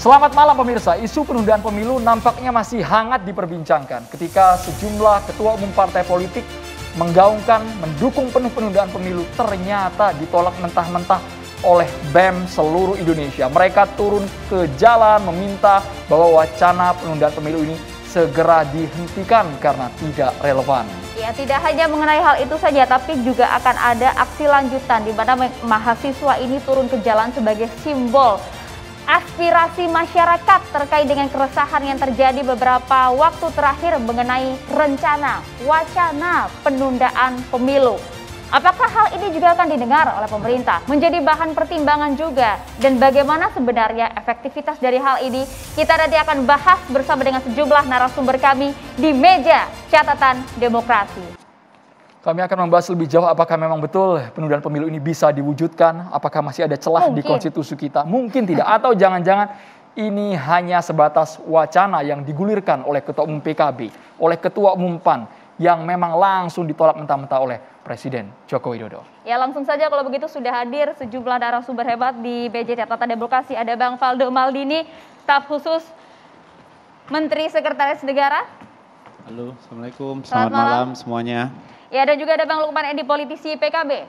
Selamat malam pemirsa, isu penundaan pemilu nampaknya masih hangat diperbincangkan ketika sejumlah ketua umum partai politik menggaungkan mendukung penuh penundaan pemilu ternyata ditolak mentah-mentah oleh BEM seluruh Indonesia. Mereka turun ke jalan meminta bahwa wacana penundaan pemilu ini segera dihentikan karena tidak relevan. Ya, tidak hanya mengenai hal itu saja, tapi juga akan ada aksi lanjutan di mana mahasiswa ini turun ke jalan sebagai simbol aspirasi masyarakat terkait dengan keresahan yang terjadi beberapa waktu terakhir mengenai rencana wacana penundaan pemilu. Apakah hal ini juga akan didengar oleh pemerintah? Menjadi bahan pertimbangan juga. Dan bagaimana sebenarnya efektivitas dari hal ini? Kita nanti akan bahas bersama dengan sejumlah narasumber kami di meja catatan demokrasi. Kami akan membahas lebih jauh apakah memang betul penundaan pemilu ini bisa diwujudkan, apakah masih ada celah Mungkin. di konstitusi kita. Mungkin tidak atau jangan-jangan ini hanya sebatas wacana yang digulirkan oleh ketua umum PKB, oleh ketua umum PAN yang memang langsung ditolak mentah-mentah oleh Presiden Joko Widodo. Ya langsung saja kalau begitu sudah hadir sejumlah narasumber hebat di BJ Catatan Demokrasi. Ada Bang Faldo Maldini, staf khusus Menteri Sekretaris Negara. Halo, Assalamualaikum. Selamat, Selamat malam. malam semuanya. Ya dan juga ada Bang Lukman Edi politisi PKB.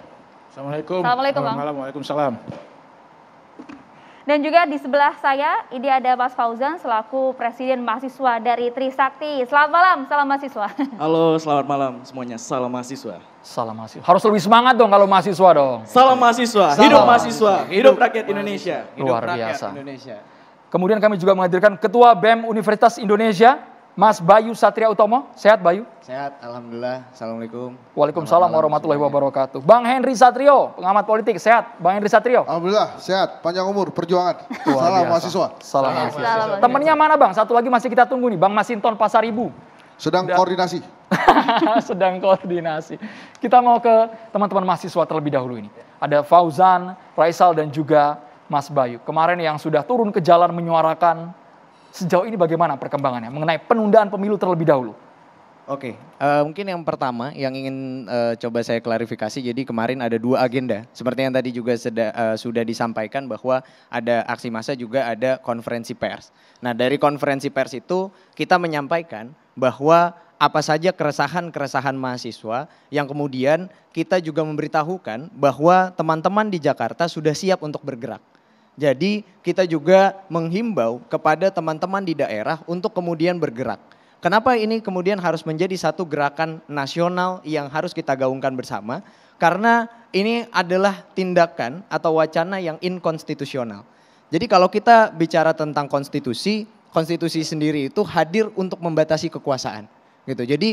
Assalamualaikum. Assalamualaikum Bang. Malam, Waalaikumsalam. Dan juga di sebelah saya ini ada Mas Fauzan selaku Presiden Mahasiswa dari Trisakti. Selamat malam, salam mahasiswa. Halo, selamat malam semuanya. Salam mahasiswa. Salam mahasiswa. Harus lebih semangat dong kalau mahasiswa dong. Salam mahasiswa. Salam. Hidup mahasiswa. Hidup rakyat Indonesia. Hidup Luar rakyat biasa. Indonesia. Kemudian kami juga menghadirkan Ketua BEM Universitas Indonesia, Mas Bayu Satria Utomo, sehat Bayu? Sehat, Alhamdulillah. Assalamualaikum. Waalaikumsalam warahmatullahi wabarakatuh. Bang Henry Satrio, pengamat politik, sehat? Bang Henry Satrio? Alhamdulillah, sehat. Panjang umur, perjuangan. Salam mahasiswa. Salam mahasiswa. Temennya mana Bang? Satu lagi masih kita tunggu nih, Bang Masinton Pasaribu. Sedang Sudah. koordinasi. Sedang koordinasi. Kita mau ke teman-teman mahasiswa terlebih dahulu ini. Ada Fauzan, Raisal, dan juga Mas Bayu. Kemarin yang sudah turun ke jalan menyuarakan Sejauh ini bagaimana perkembangannya mengenai penundaan pemilu terlebih dahulu? Oke, okay. uh, eh, mungkin yang pertama yang ingin uh, coba saya klarifikasi. Jadi kemarin ada dua agenda. Seperti yang tadi juga seda, uh, eh, sudah disampaikan bahwa ada aksi massa juga ada konferensi pers. Nah dari konferensi pers itu kita menyampaikan bahwa apa saja keresahan-keresahan mahasiswa yang kemudian kita juga memberitahukan bahwa teman-teman di Jakarta sudah siap untuk bergerak jadi kita juga menghimbau kepada teman-teman di daerah untuk kemudian bergerak. Kenapa ini kemudian harus menjadi satu gerakan nasional yang harus kita gaungkan bersama? Karena ini adalah tindakan atau wacana yang inkonstitusional. Jadi kalau kita bicara tentang konstitusi, konstitusi sendiri itu hadir untuk membatasi kekuasaan. Gitu. Jadi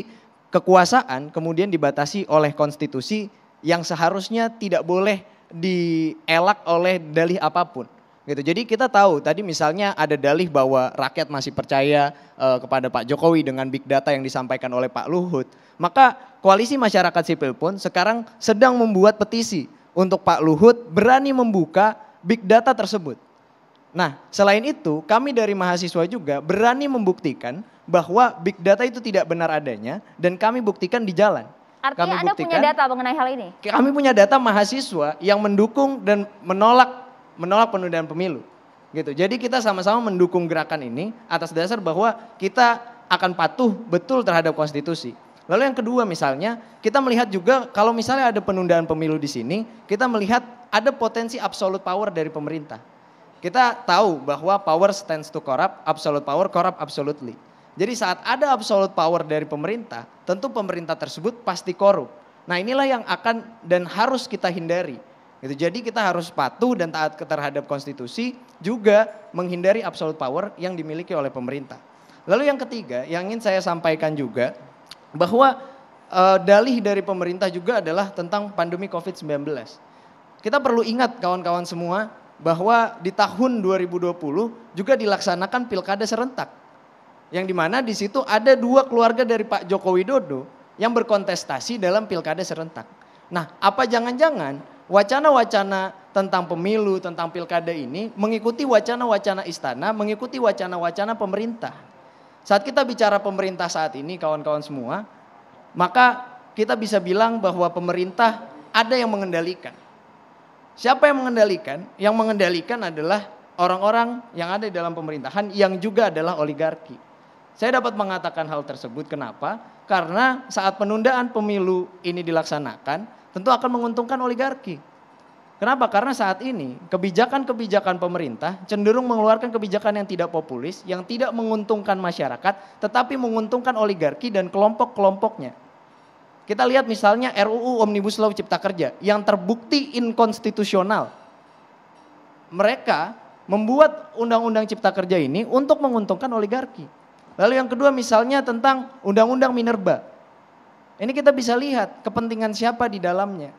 kekuasaan kemudian dibatasi oleh konstitusi yang seharusnya tidak boleh dielak oleh dalih apapun gitu. Jadi kita tahu tadi misalnya ada dalih bahwa rakyat masih percaya uh, kepada Pak Jokowi dengan big data yang disampaikan oleh Pak Luhut, maka koalisi masyarakat sipil pun sekarang sedang membuat petisi untuk Pak Luhut berani membuka big data tersebut. Nah, selain itu, kami dari mahasiswa juga berani membuktikan bahwa big data itu tidak benar adanya dan kami buktikan di jalan. Artinya kami Anda punya data mengenai hal ini? Kami punya data mahasiswa yang mendukung dan menolak menolak penundaan pemilu. Gitu. Jadi kita sama-sama mendukung gerakan ini atas dasar bahwa kita akan patuh betul terhadap konstitusi. Lalu yang kedua misalnya, kita melihat juga kalau misalnya ada penundaan pemilu di sini, kita melihat ada potensi absolute power dari pemerintah. Kita tahu bahwa power stands to corrupt, absolute power corrupt absolutely. Jadi saat ada absolute power dari pemerintah, tentu pemerintah tersebut pasti korup. Nah inilah yang akan dan harus kita hindari. Gitu. Jadi kita harus patuh dan taat terhadap konstitusi juga menghindari absolute power yang dimiliki oleh pemerintah. Lalu yang ketiga yang ingin saya sampaikan juga bahwa e, dalih dari pemerintah juga adalah tentang pandemi COVID-19. Kita perlu ingat kawan-kawan semua bahwa di tahun 2020 juga dilaksanakan pilkada serentak yang dimana di situ ada dua keluarga dari Pak Joko Widodo yang berkontestasi dalam pilkada serentak. Nah, apa jangan-jangan wacana-wacana tentang pemilu, tentang pilkada ini mengikuti wacana-wacana istana, mengikuti wacana-wacana pemerintah. Saat kita bicara pemerintah saat ini, kawan-kawan semua, maka kita bisa bilang bahwa pemerintah ada yang mengendalikan. Siapa yang mengendalikan? Yang mengendalikan adalah orang-orang yang ada di dalam pemerintahan yang juga adalah oligarki. Saya dapat mengatakan hal tersebut kenapa? Karena saat penundaan pemilu ini dilaksanakan, tentu akan menguntungkan oligarki. Kenapa? Karena saat ini kebijakan-kebijakan pemerintah cenderung mengeluarkan kebijakan yang tidak populis, yang tidak menguntungkan masyarakat, tetapi menguntungkan oligarki dan kelompok-kelompoknya. Kita lihat misalnya RUU Omnibus Law Cipta Kerja yang terbukti inkonstitusional. Mereka membuat undang-undang cipta kerja ini untuk menguntungkan oligarki. Lalu yang kedua misalnya tentang undang-undang Minerba. Ini kita bisa lihat kepentingan siapa di dalamnya.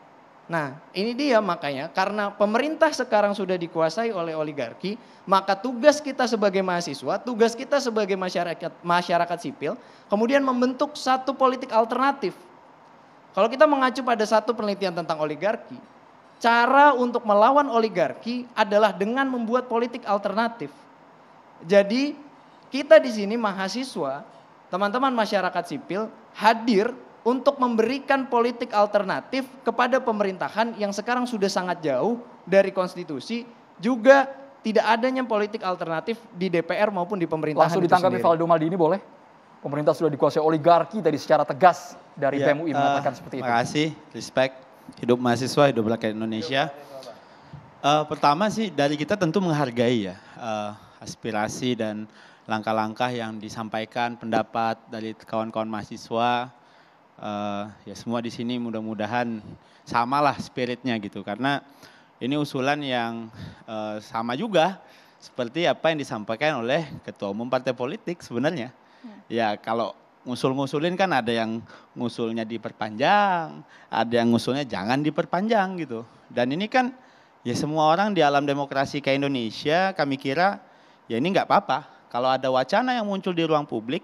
Nah, ini dia makanya karena pemerintah sekarang sudah dikuasai oleh oligarki, maka tugas kita sebagai mahasiswa, tugas kita sebagai masyarakat masyarakat sipil, kemudian membentuk satu politik alternatif. Kalau kita mengacu pada satu penelitian tentang oligarki, cara untuk melawan oligarki adalah dengan membuat politik alternatif. Jadi kita di sini mahasiswa, teman-teman masyarakat sipil hadir untuk memberikan politik alternatif kepada pemerintahan yang sekarang sudah sangat jauh dari konstitusi, juga tidak adanya politik alternatif di DPR maupun di pemerintahan. Langsung ditangkapi Valdo Maldini boleh? Pemerintah sudah dikuasai oligarki tadi secara tegas dari ya, BEM eh, mengatakan seperti itu. Terima kasih, respect. Hidup mahasiswa, hidup rakyat Indonesia. Uh, pertama sih dari kita tentu menghargai ya uh, aspirasi dan langkah-langkah yang disampaikan, pendapat dari kawan-kawan mahasiswa. Uh, ya semua di sini mudah-mudahan samalah spiritnya gitu karena ini usulan yang uh, sama juga seperti apa yang disampaikan oleh ketua umum partai politik sebenarnya. Ya, ya kalau ngusul-ngusulin kan ada yang ngusulnya diperpanjang, ada yang ngusulnya jangan diperpanjang gitu. Dan ini kan ya semua orang di alam demokrasi kayak Indonesia kami kira ya ini nggak apa-apa kalau ada wacana yang muncul di ruang publik,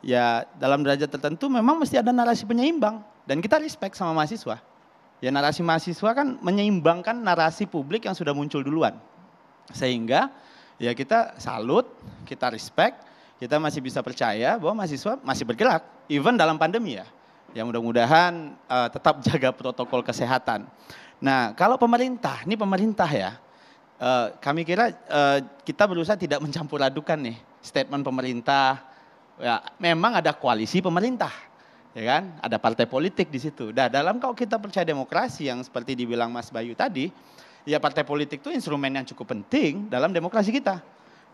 ya dalam derajat tertentu memang mesti ada narasi penyeimbang. Dan kita respect sama mahasiswa. Ya narasi mahasiswa kan menyeimbangkan narasi publik yang sudah muncul duluan. Sehingga ya kita salut, kita respect, kita masih bisa percaya bahwa mahasiswa masih bergerak, even dalam pandemi ya. Ya mudah-mudahan uh, tetap jaga protokol kesehatan. Nah kalau pemerintah, ini pemerintah ya, Eh, kami kira uh, kita berusaha tidak mencampur adukan nih statement pemerintah. Ya, memang ada koalisi pemerintah, ya kan? Ada partai politik di situ. Nah, dalam kalau kita percaya demokrasi yang seperti dibilang Mas Bayu tadi, ya partai politik itu instrumen yang cukup penting dalam demokrasi kita.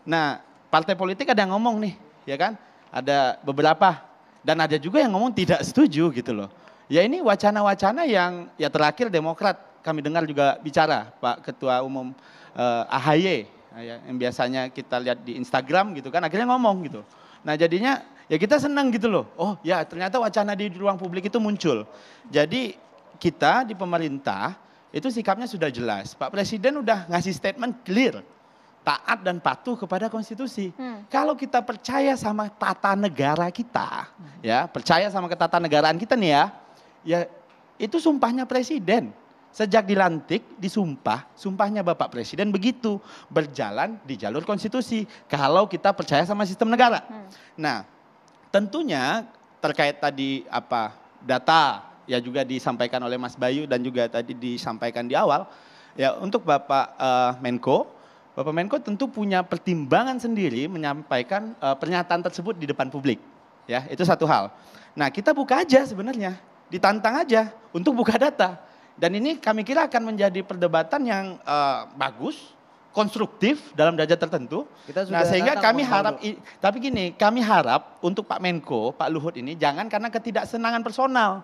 Nah, partai politik ada yang ngomong nih, ya kan? Ada beberapa dan ada juga yang ngomong tidak setuju gitu loh. Ya ini wacana-wacana yang ya terakhir Demokrat kami dengar juga bicara Pak Ketua Umum eh, AHY eh, ya, yang biasanya kita lihat di Instagram gitu kan akhirnya ngomong gitu. Nah jadinya ya kita senang gitu loh. Oh ya ternyata wacana di ruang publik itu muncul. Jadi kita di pemerintah itu sikapnya sudah jelas. Pak Presiden udah ngasih statement clear taat dan patuh kepada konstitusi. Hmm. Kalau kita percaya sama tata negara kita, ya percaya sama ketatanegaraan kita nih ya, ya itu sumpahnya presiden sejak dilantik, disumpah, sumpahnya Bapak Presiden begitu berjalan di jalur konstitusi. Kalau kita percaya sama sistem negara. Hmm. Nah, tentunya terkait tadi apa data ya juga disampaikan oleh Mas Bayu dan juga tadi disampaikan di awal ya untuk Bapak uh, Menko Bapak Menko tentu punya pertimbangan sendiri menyampaikan uh, pernyataan tersebut di depan publik ya itu satu hal. Nah kita buka aja sebenarnya ditantang aja untuk buka data dan ini kami kira akan menjadi perdebatan yang uh, bagus, konstruktif dalam derajat tertentu. Kita sudah nah sehingga kami harap, i, tapi gini, kami harap untuk Pak Menko, Pak Luhut ini jangan karena ketidaksenangan personal.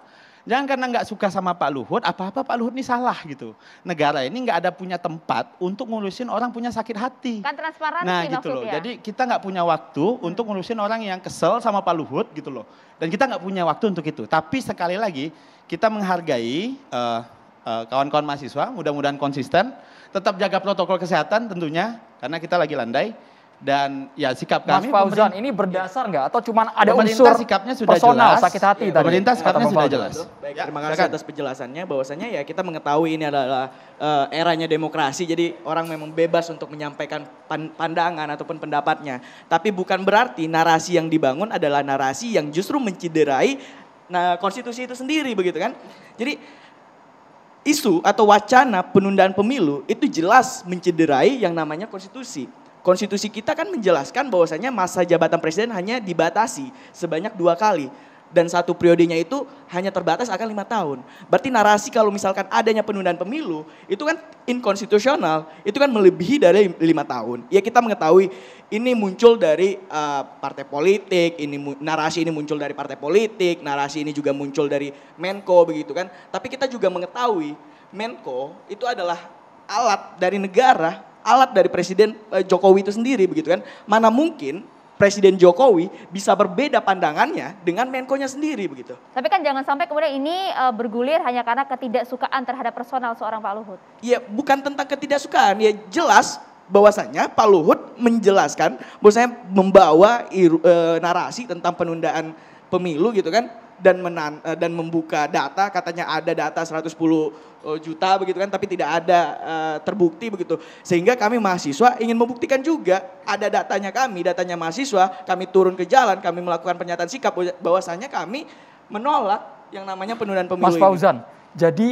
Jangan karena nggak suka sama Pak Luhut, apa-apa Pak Luhut ini salah gitu. Negara ini nggak ada punya tempat untuk ngurusin orang punya sakit hati. Kan transparansi Nah gitu loh, jadi kita nggak punya waktu untuk hmm. ngurusin orang yang kesel sama Pak Luhut gitu loh. Dan kita nggak punya waktu untuk itu. Tapi sekali lagi, kita menghargai uh, Eh, kawan-kawan mahasiswa, mudah-mudahan konsisten, tetap jaga protokol kesehatan tentunya karena kita lagi landai dan ya sikap kami Mas Fauzan ini berdasar nggak atau cuman ada pemerintah unsur sikapnya sudah personal jelas, sakit hati ya, tadi pemerintah sikapnya sudah jelas baik ya, terima kasih silakan. atas penjelasannya bahwasanya ya kita mengetahui ini adalah uh, eranya demokrasi jadi orang memang bebas untuk menyampaikan pan pandangan ataupun pendapatnya tapi bukan berarti narasi yang dibangun adalah narasi yang justru menciderai nah konstitusi itu sendiri begitu kan jadi isu atau wacana penundaan pemilu itu jelas mencederai yang namanya konstitusi. Konstitusi kita kan menjelaskan bahwasanya masa jabatan presiden hanya dibatasi sebanyak dua kali dan satu periodenya itu hanya terbatas akan lima tahun. Berarti narasi kalau misalkan adanya penundaan pemilu itu kan inkonstitusional, itu kan melebihi dari lima tahun. Ya kita mengetahui ini muncul dari uh, partai politik, ini narasi ini muncul dari partai politik, narasi ini juga muncul dari Menko begitu kan. Tapi kita juga mengetahui Menko itu adalah alat dari negara, alat dari Presiden uh, Jokowi itu sendiri begitu kan. Mana mungkin Presiden Jokowi bisa berbeda pandangannya dengan Menko nya sendiri begitu. Tapi kan jangan sampai kemudian ini uh, bergulir hanya karena ketidaksukaan terhadap personal seorang Pak Luhut. Iya, bukan tentang ketidaksukaan, ya jelas bahwasanya Pak Luhut menjelaskan bahwasanya membawa e, narasi tentang penundaan pemilu gitu kan dan menan eh, dan membuka data katanya ada data 110 eh, juta begitu kan tapi tidak ada uh, terbukti begitu sehingga kami mahasiswa ingin membuktikan juga ada datanya kami datanya mahasiswa kami turun ke jalan kami melakukan pernyataan sikap bahwasanya kami menolak yang namanya penundaan pemilu Mas Fauzan ini. jadi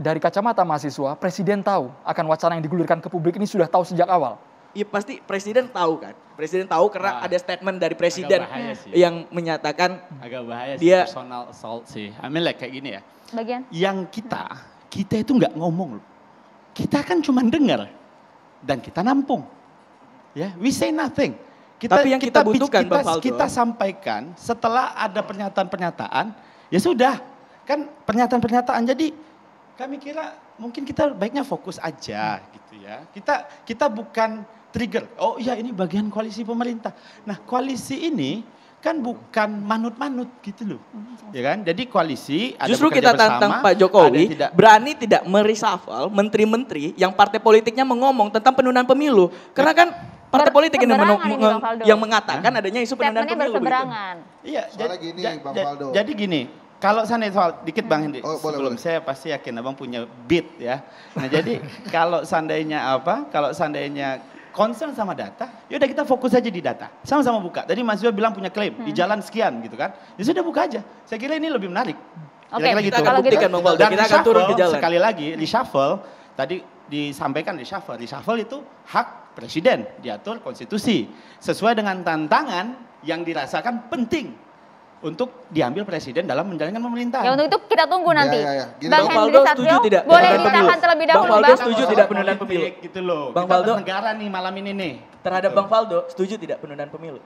dari kacamata mahasiswa presiden tahu akan wacana yang digulirkan ke publik ini sudah tahu sejak awal ya pasti presiden tahu kan. Presiden tahu karena nah, ada statement dari presiden yang menyatakan agak bahaya sih, dia personal assault sih. I mean like kayak gini ya. Bagian yang kita kita itu nggak ngomong loh. Kita kan cuma dengar dan kita nampung. Ya, yeah, we say nothing. Kita, Tapi yang kita, kita butuhkan kita, kita sampaikan setelah ada pernyataan-pernyataan, ya sudah. Kan pernyataan-pernyataan jadi kami kira mungkin kita baiknya fokus aja gitu ya. Kita kita bukan trigger. Oh iya ini bagian koalisi pemerintah. Nah koalisi ini kan bukan manut-manut gitu loh. Mm-hmm. Ya kan? Jadi koalisi ada Justru kita bersama, tantang Pak Jokowi tidak... berani tidak merisafal menteri-menteri yang partai politiknya mengomong tentang penundaan pemilu. Karena kan partai politik ini meng yang mengatakan ya? adanya isu penundaan pemilu. Gitu. berseberangan. Iya, jadi gini Bang Faldo. Jadi gini, kalau saya soal dikit Bang Hendi oh, boleh, sebelum boleh. saya pasti yakin Abang punya beat ya. Nah, jadi kalau seandainya apa? Kalau seandainya concern sama data, yaudah kita fokus aja di data. Sama-sama buka. Tadi Mas Yudha bilang punya klaim, hmm. di jalan sekian gitu kan. Ya sudah buka aja. Saya kira ini lebih menarik. Oke, okay, gitu. kita akan buktikan Bang dan Kita akan turun ke jalan. Sekali lagi, di hmm. shuffle, tadi disampaikan di shuffle, di shuffle itu hak presiden, diatur konstitusi. Sesuai dengan tantangan yang dirasakan penting untuk diambil presiden dalam menjalankan pemerintahan. Ya untuk itu kita tunggu ya, nanti. Ya, ya, ya. Bang, Bang Faldo setuju tidak? Boleh ditahan terlebih dahulu. Bang Faldo setuju tidak penundaan pemilu? Gitu loh. Bang Faldo negara nih malam ini nih. Terhadap gitu. Bang Faldo setuju tidak penundaan pemilu?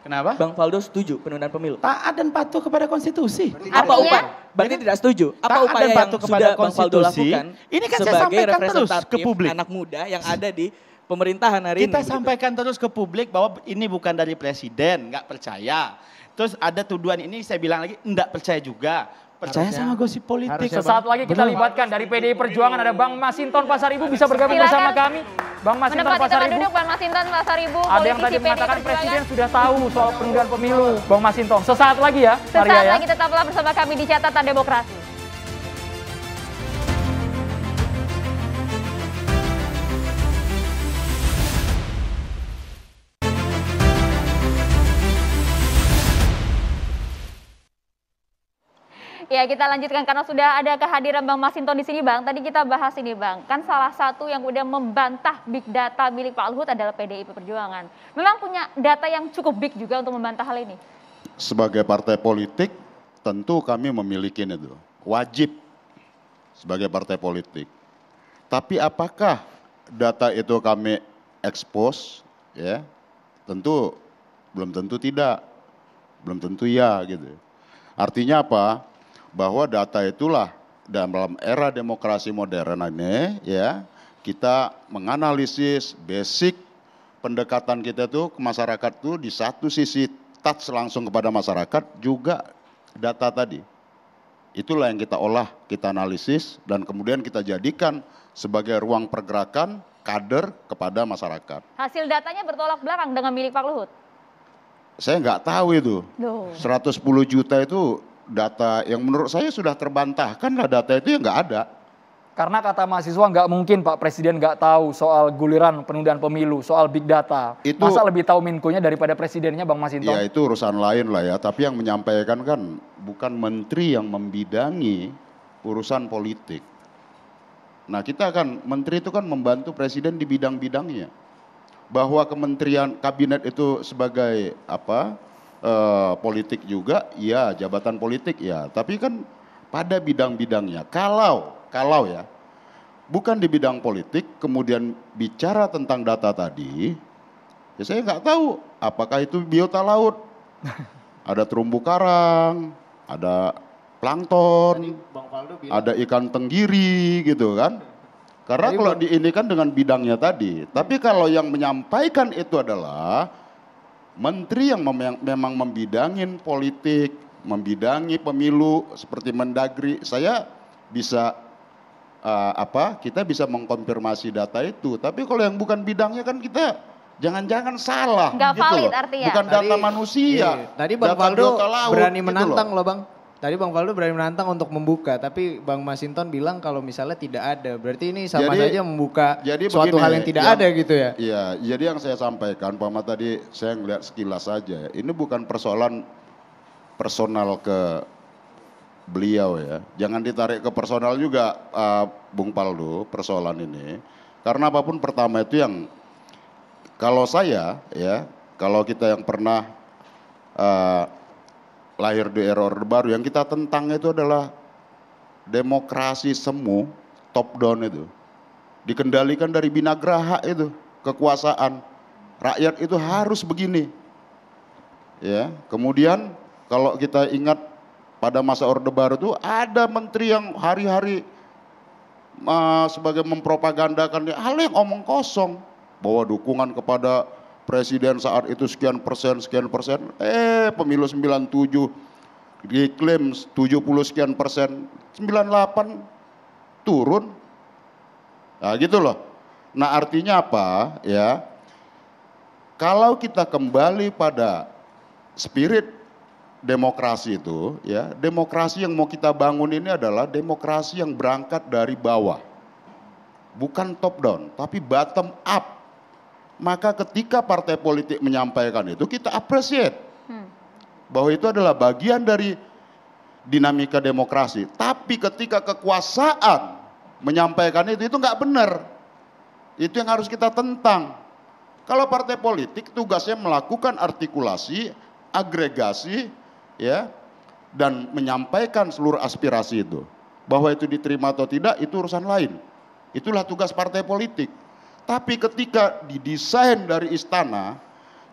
Kenapa? Bang Faldo setuju penundaan pemilu. Taat dan patuh kepada konstitusi. Berarti Apa upaya? Berarti tidak setuju. Apa upaya dan patuh yang kepada sudah Bang Faldo lakukan? Ini kan saya sampaikan terus ke publik. Anak muda yang ada di pemerintahan hari kita ini. Kita gitu. sampaikan gitu. terus ke publik bahwa ini bukan dari presiden, nggak percaya. Terus ada tuduhan ini saya bilang lagi enggak percaya juga. Percaya sama gosip politik. Sesaat lagi kita libatkan dari PDI Perjuangan ada Bang Masinton Pasaribu bisa bergabung bersama kami. Bang Masinton Pasaribu. Duduk, Bang Masinton Pasaribu. Ada yang tadi PDI mengatakan presiden sudah tahu soal penundaan pemilu. Bang Masinton. Sesaat lagi ya. Sesaat ya. lagi tetaplah bersama kami di Catatan Demokrasi. Ya, kita lanjutkan karena sudah ada kehadiran Bang Masinton di sini, Bang. Tadi kita bahas ini, Bang. Kan salah satu yang udah membantah big data milik Pak Luhut adalah PDIP Perjuangan. Memang punya data yang cukup big juga untuk membantah hal ini. Sebagai partai politik, tentu kami memiliki itu. Wajib sebagai partai politik. Tapi apakah data itu kami expose ya? Tentu belum tentu tidak. Belum tentu ya gitu. Artinya apa? bahwa data itulah dalam era demokrasi modern ini ya kita menganalisis basic pendekatan kita tuh ke masyarakat tuh di satu sisi touch langsung kepada masyarakat juga data tadi. Itulah yang kita olah, kita analisis dan kemudian kita jadikan sebagai ruang pergerakan kader kepada masyarakat. Hasil datanya bertolak belakang dengan milik Pak Luhut? Saya nggak tahu itu. Duh. 110 juta itu data yang menurut saya sudah terbantahkan lah data itu yang nggak ada. Karena kata mahasiswa nggak mungkin Pak Presiden nggak tahu soal guliran penundaan pemilu, soal big data. Itu, Masa lebih tahu minkunya daripada presidennya Bang Masinton? Ya itu urusan lain lah ya, tapi yang menyampaikan kan bukan menteri yang membidangi urusan politik. Nah kita kan, menteri itu kan membantu presiden di bidang-bidangnya. Bahwa kementerian kabinet itu sebagai apa eh, politik juga, ya jabatan politik ya. Tapi kan pada bidang-bidangnya, kalau kalau ya, bukan di bidang politik, kemudian bicara tentang data tadi, ya saya nggak tahu apakah itu biota laut, ada terumbu karang, ada plankton, ada ikan tenggiri gitu kan. Karena kalau di ini kan dengan bidangnya tadi. Tapi hmm. kalau yang menyampaikan itu adalah menteri yang mem memang membidangin politik, membidangi pemilu seperti Mendagri, saya bisa uh, apa? Kita bisa mengkonfirmasi data itu. Tapi kalau yang bukan bidangnya kan kita jangan-jangan salah. Enggak gitu valid loh. artinya. Bukan data manusia. Iya. Tadi Bang Faldo berani gitu menantang loh. loh Bang. Tadi Bang Faldo berani menantang untuk membuka, tapi Bang Masinton bilang kalau misalnya tidak ada, berarti ini sama jadi, saja membuka jadi suatu begini, hal yang tidak yang, ada gitu ya? Iya, jadi yang saya sampaikan, Pak Ma tadi saya ngeliat sekilas saja, ya. ini bukan persoalan personal ke beliau ya, jangan ditarik ke personal juga uh, Bung Paldo persoalan ini, karena apapun pertama itu yang kalau saya ya, kalau kita yang pernah uh, lahir di era Orde Baru. Yang kita tentang itu adalah demokrasi semu, top down itu. Dikendalikan dari binagraha itu, kekuasaan. Rakyat itu harus begini. Ya, kemudian kalau kita ingat pada masa Orde Baru itu ada menteri yang hari-hari uh, sebagai mempropagandakan hal yang omong kosong bahwa dukungan kepada presiden saat itu sekian persen, sekian persen, eh pemilu 97 diklaim 70 sekian persen, 98 turun. Nah gitu loh. Nah artinya apa ya, kalau kita kembali pada spirit demokrasi itu ya, demokrasi yang mau kita bangun ini adalah demokrasi yang berangkat dari bawah. Bukan top down, tapi bottom up maka ketika partai politik menyampaikan itu kita appreciate hmm. bahwa itu adalah bagian dari dinamika demokrasi. Tapi ketika kekuasaan menyampaikan itu itu nggak benar, itu yang harus kita tentang. Kalau partai politik tugasnya melakukan artikulasi, agregasi, ya, dan menyampaikan seluruh aspirasi itu. Bahwa itu diterima atau tidak itu urusan lain. Itulah tugas partai politik. Tapi ketika didesain dari istana,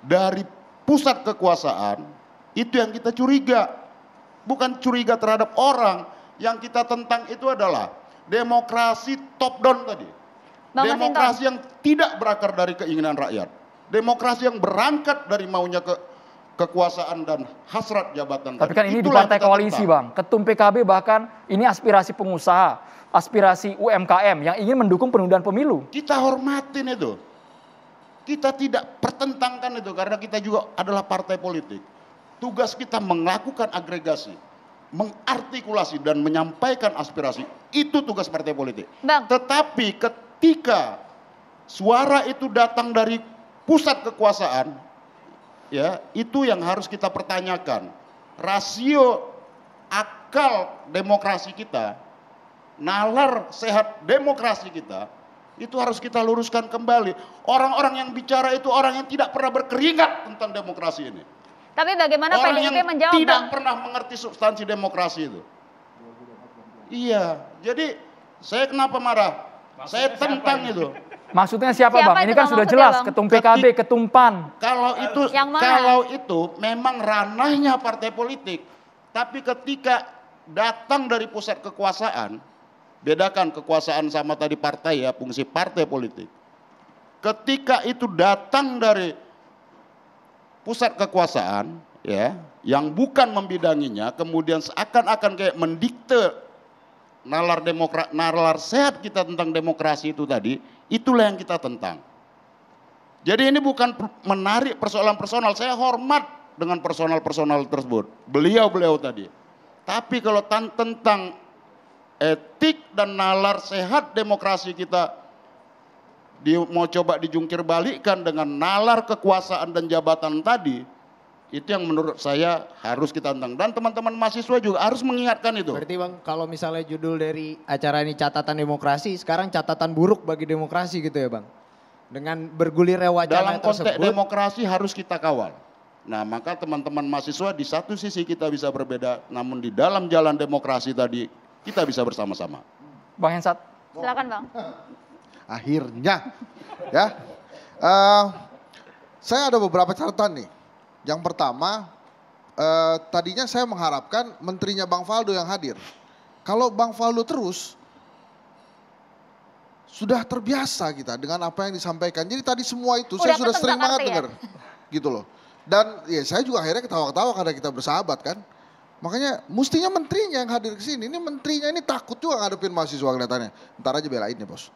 dari pusat kekuasaan, itu yang kita curiga. Bukan curiga terhadap orang, yang kita tentang itu adalah demokrasi top down tadi. Bang demokrasi yang tidak berakar dari keinginan rakyat. Demokrasi yang berangkat dari maunya ke kekuasaan dan hasrat jabatan. Tapi kan ini Itulah di partai koalisi, tentang. Bang. Ketum PKB bahkan ini aspirasi pengusaha aspirasi UMKM yang ingin mendukung penundaan pemilu. Kita hormatin itu. Kita tidak pertentangkan itu karena kita juga adalah partai politik. Tugas kita melakukan agregasi, mengartikulasi dan menyampaikan aspirasi. Itu tugas partai politik. Bang. Tetapi ketika suara itu datang dari pusat kekuasaan, ya, itu yang harus kita pertanyakan. Rasio akal demokrasi kita nalar sehat demokrasi kita itu harus kita luruskan kembali. Orang-orang yang bicara itu orang yang tidak pernah berkeringat tentang demokrasi ini. Tapi bagaimana orang PDIP yang menjawab? Tidak bang? pernah mengerti substansi demokrasi itu. Iya, jadi saya kenapa marah? Maksudnya saya tentang itu. Maksudnya siapa, siapa kan bang? Ini kan sudah jelas, bang? ketum PKB, ketumpan. Kalau itu kalau itu memang ranahnya partai politik. Tapi ketika datang dari pusat kekuasaan, Bedakan kekuasaan sama tadi partai ya, fungsi partai politik. Ketika itu datang dari pusat kekuasaan ya, yang bukan membidanginya kemudian seakan-akan kayak mendikte nalar demokrat nalar sehat kita tentang demokrasi itu tadi, itulah yang kita tentang. Jadi ini bukan menarik persoalan personal. Saya hormat dengan personal-personal tersebut. Beliau-beliau tadi. Tapi kalau tentang etik dan nalar sehat demokrasi kita di, mau coba dijungkir balikkan dengan nalar kekuasaan dan jabatan tadi, itu yang menurut saya harus kita tentang dan teman-teman mahasiswa juga harus mengingatkan itu. Berarti Bang, kalau misalnya judul dari acara ini catatan demokrasi, sekarang catatan buruk bagi demokrasi gitu ya, Bang. Dengan bergulir wacana Dalam konteks tersebut, demokrasi harus kita kawal. Nah, maka teman-teman mahasiswa di satu sisi kita bisa berbeda, namun di dalam jalan demokrasi tadi kita bisa bersama-sama. Bang Hensat. Silakan Bang. Akhirnya ya. Uh, saya ada beberapa catatan nih. Yang pertama, uh, tadinya saya mengharapkan menterinya Bang Faldo yang hadir. Kalau Bang Faldo terus sudah terbiasa kita dengan apa yang disampaikan. Jadi tadi semua itu Udah saya sudah sering banget ya? dengar. Gitu loh. Dan ya saya juga akhirnya ketawa-ketawa karena kita bersahabat kan. Makanya mestinya menterinya yang hadir ke sini. Ini menterinya ini takut juga ngadepin mahasiswa kelihatannya. Ntar aja belain ya bos.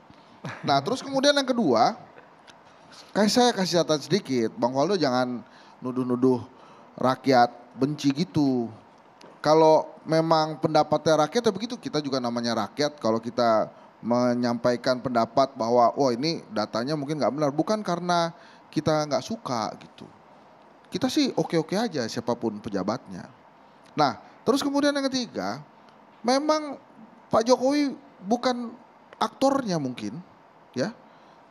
Nah terus kemudian yang kedua. Kayak saya kasih catatan sedikit. Bang Waldo jangan nuduh-nuduh rakyat benci gitu. Kalau memang pendapatnya rakyat ya begitu. Kita juga namanya rakyat. Kalau kita menyampaikan pendapat bahwa wah oh, ini datanya mungkin nggak benar. Bukan karena kita nggak suka gitu. Kita sih oke-oke aja siapapun pejabatnya. Nah, terus kemudian yang ketiga, memang Pak Jokowi bukan aktornya mungkin, ya.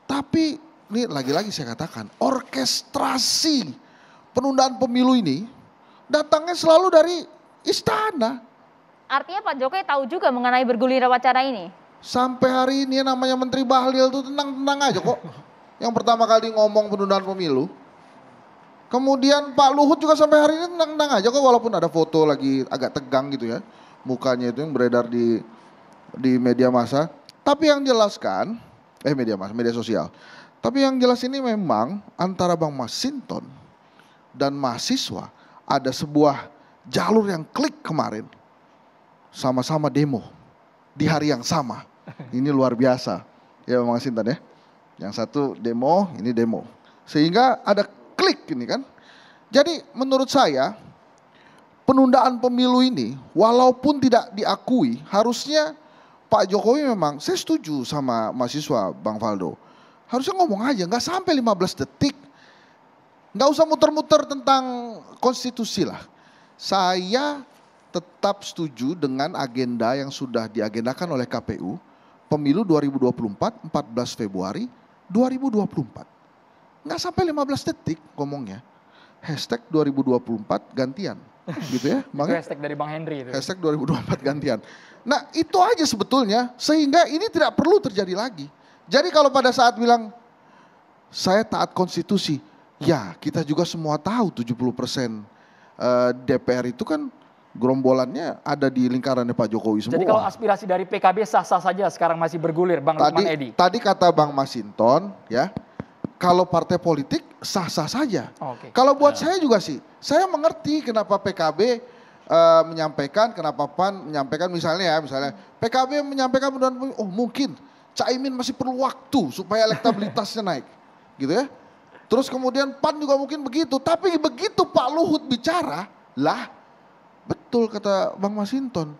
Tapi ini lagi-lagi saya katakan, orkestrasi penundaan pemilu ini datangnya selalu dari istana. Artinya Pak Jokowi tahu juga mengenai bergulir wacana ini? Sampai hari ini namanya Menteri Bahlil itu tenang-tenang aja kok. Yang pertama kali ngomong penundaan pemilu, Kemudian Pak Luhut juga sampai hari ini tenang-tenang aja kok walaupun ada foto lagi agak tegang gitu ya. Mukanya itu yang beredar di di media massa. Tapi yang jelaskan, eh media massa, media sosial. Tapi yang jelas ini memang antara Bang Masinton dan mahasiswa ada sebuah jalur yang klik kemarin. Sama-sama demo di hari yang sama. Ini luar biasa. Ya Bang Masinton ya. Yang satu demo, ini demo. Sehingga ada klik ini kan. Jadi menurut saya penundaan pemilu ini walaupun tidak diakui harusnya Pak Jokowi memang saya setuju sama mahasiswa Bang Faldo. Harusnya ngomong aja nggak sampai 15 detik. Nggak usah muter-muter tentang konstitusi lah. Saya tetap setuju dengan agenda yang sudah diagendakan oleh KPU pemilu 2024 14 Februari 2024 nggak sampai 15 detik ngomongnya. Hashtag 2024 gantian. gitu ya. Makanya, hashtag dari Bang Henry itu. Hashtag 2024 gantian. Nah itu aja sebetulnya sehingga ini tidak perlu terjadi lagi. Jadi kalau pada saat bilang saya taat konstitusi, ya kita juga semua tahu 70 persen eh, DPR itu kan gerombolannya ada di lingkarannya Pak Jokowi semua. Jadi kalau aspirasi dari PKB sah-sah saja sekarang masih bergulir Bang tadi, Edi. Tadi kata Bang Masinton ya, kalau partai politik sah-sah saja. Okay. Kalau buat uh. saya juga sih, saya mengerti kenapa PKB uh, eh, menyampaikan, kenapa PAN menyampaikan misalnya ya, misalnya PKB menyampaikan mudah oh mungkin Caimin masih perlu waktu supaya elektabilitasnya naik. Gitu ya. Terus kemudian PAN juga mungkin begitu, tapi begitu Pak Luhut bicara, lah betul kata Bang Masinton.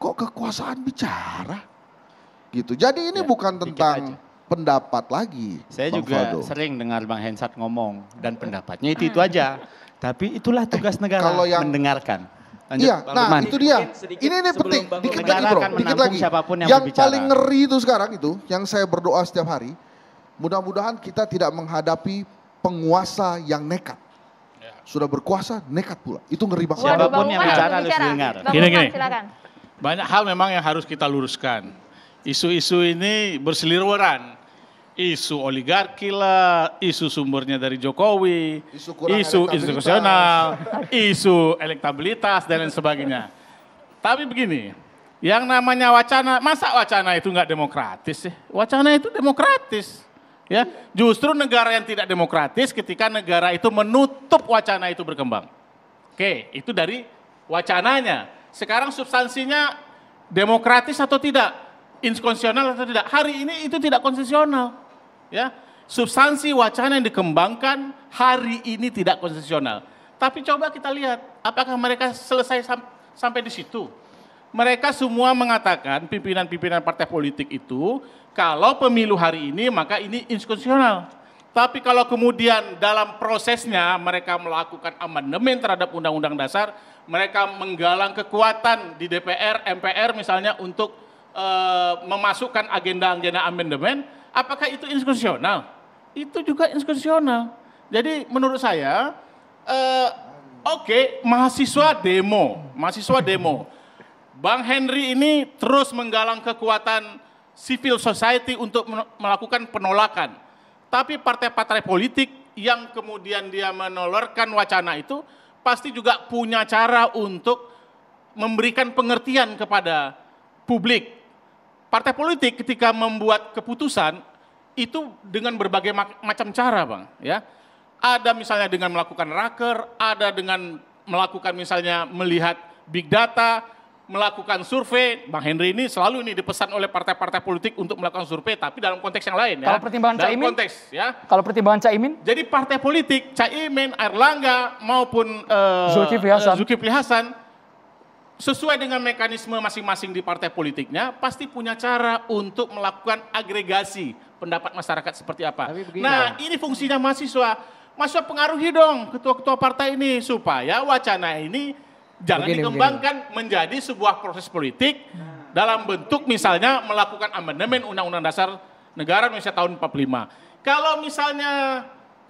Kok kekuasaan bicara? Gitu. Jadi ini ya, bukan tentang pendapat lagi. Saya Bang juga Faldo. sering dengar Bang Hensat ngomong dan pendapatnya itu itu aja. Tapi itulah eh, tugas eh, negara kalau yang, mendengarkan. Lanjut, iya, Bang nah Luman. itu dia. ini ini penting. dikit lagi bro, dikit lagi. Siapapun yang yang paling ngeri itu sekarang itu, yang saya berdoa setiap hari, mudah-mudahan kita tidak menghadapi penguasa yang nekat. Ya. Sudah berkuasa, nekat pula. Itu ngeri banget. Siapapun yang bicara harus dengar. Gini, gini. Banyak hal memang yang harus kita luruskan. Isu-isu ini berseliruan isu oligarki lah, isu sumbernya dari Jokowi, isu isu institusional, isu elektabilitas dan lain sebagainya. Tapi begini, yang namanya wacana, masa wacana itu nggak demokratis sih? Wacana itu demokratis. Ya, justru negara yang tidak demokratis ketika negara itu menutup wacana itu berkembang. Oke, itu dari wacananya. Sekarang substansinya demokratis atau tidak? Inskonsional atau tidak? Hari ini itu tidak konsesional. Ya, substansi wacana yang dikembangkan hari ini tidak konstitusional. Tapi coba kita lihat apakah mereka selesai sam sampai di situ. Mereka semua mengatakan pimpinan-pimpinan partai politik itu kalau pemilu hari ini maka ini inskonstitusional. Tapi kalau kemudian dalam prosesnya mereka melakukan amandemen terhadap undang-undang dasar, mereka menggalang kekuatan di DPR, MPR misalnya untuk e, memasukkan agenda-agenda amandemen, Apakah itu inskonsional? Itu juga inskonsional. Jadi menurut saya, uh, oke okay, mahasiswa demo, mahasiswa demo. Bang Henry ini terus menggalang kekuatan civil society untuk melakukan penolakan. Tapi partai-partai politik yang kemudian dia menolorkan wacana itu pasti juga punya cara untuk memberikan pengertian kepada publik Partai politik ketika membuat keputusan itu dengan berbagai macam cara, Bang, ya. Ada misalnya dengan melakukan raker, ada dengan melakukan misalnya melihat big data, melakukan survei. Bang Henry ini selalu ini dipesan oleh partai-partai politik untuk melakukan survei, tapi dalam konteks yang lain ya. Kalau pertimbangan dalam Caimin? konteks ya. Kalau pertimbangan Caimin? Jadi partai politik, Caimin, Erlangga maupun uh, Zulkifli Hasan. Zulkifli Hasan sesuai dengan mekanisme masing-masing di partai politiknya, pasti punya cara untuk melakukan agregasi pendapat masyarakat seperti apa. nah, ini fungsinya mahasiswa. Mahasiswa pengaruhi dong ketua-ketua partai ini supaya wacana ini jangan begini, dikembangkan begini. menjadi sebuah proses politik nah. dalam bentuk misalnya melakukan amandemen Undang-Undang Dasar Negara Indonesia tahun 45. Kalau misalnya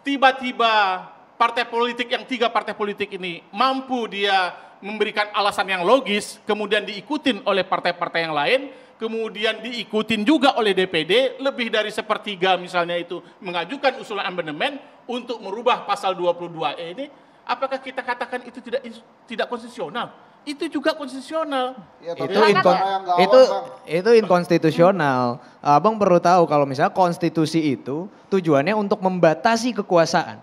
tiba-tiba partai politik yang tiga partai politik ini mampu dia memberikan alasan yang logis, kemudian diikutin oleh partai-partai yang lain, kemudian diikutin juga oleh DPD, lebih dari sepertiga misalnya itu mengajukan usulan amandemen untuk merubah pasal 22 e ini, apakah kita katakan itu tidak tidak konstitusional? Itu juga konstitusional. Ya, itu kan inkon, itu itu inkonstitusional. Abang perlu tahu kalau misalnya konstitusi itu tujuannya untuk membatasi kekuasaan.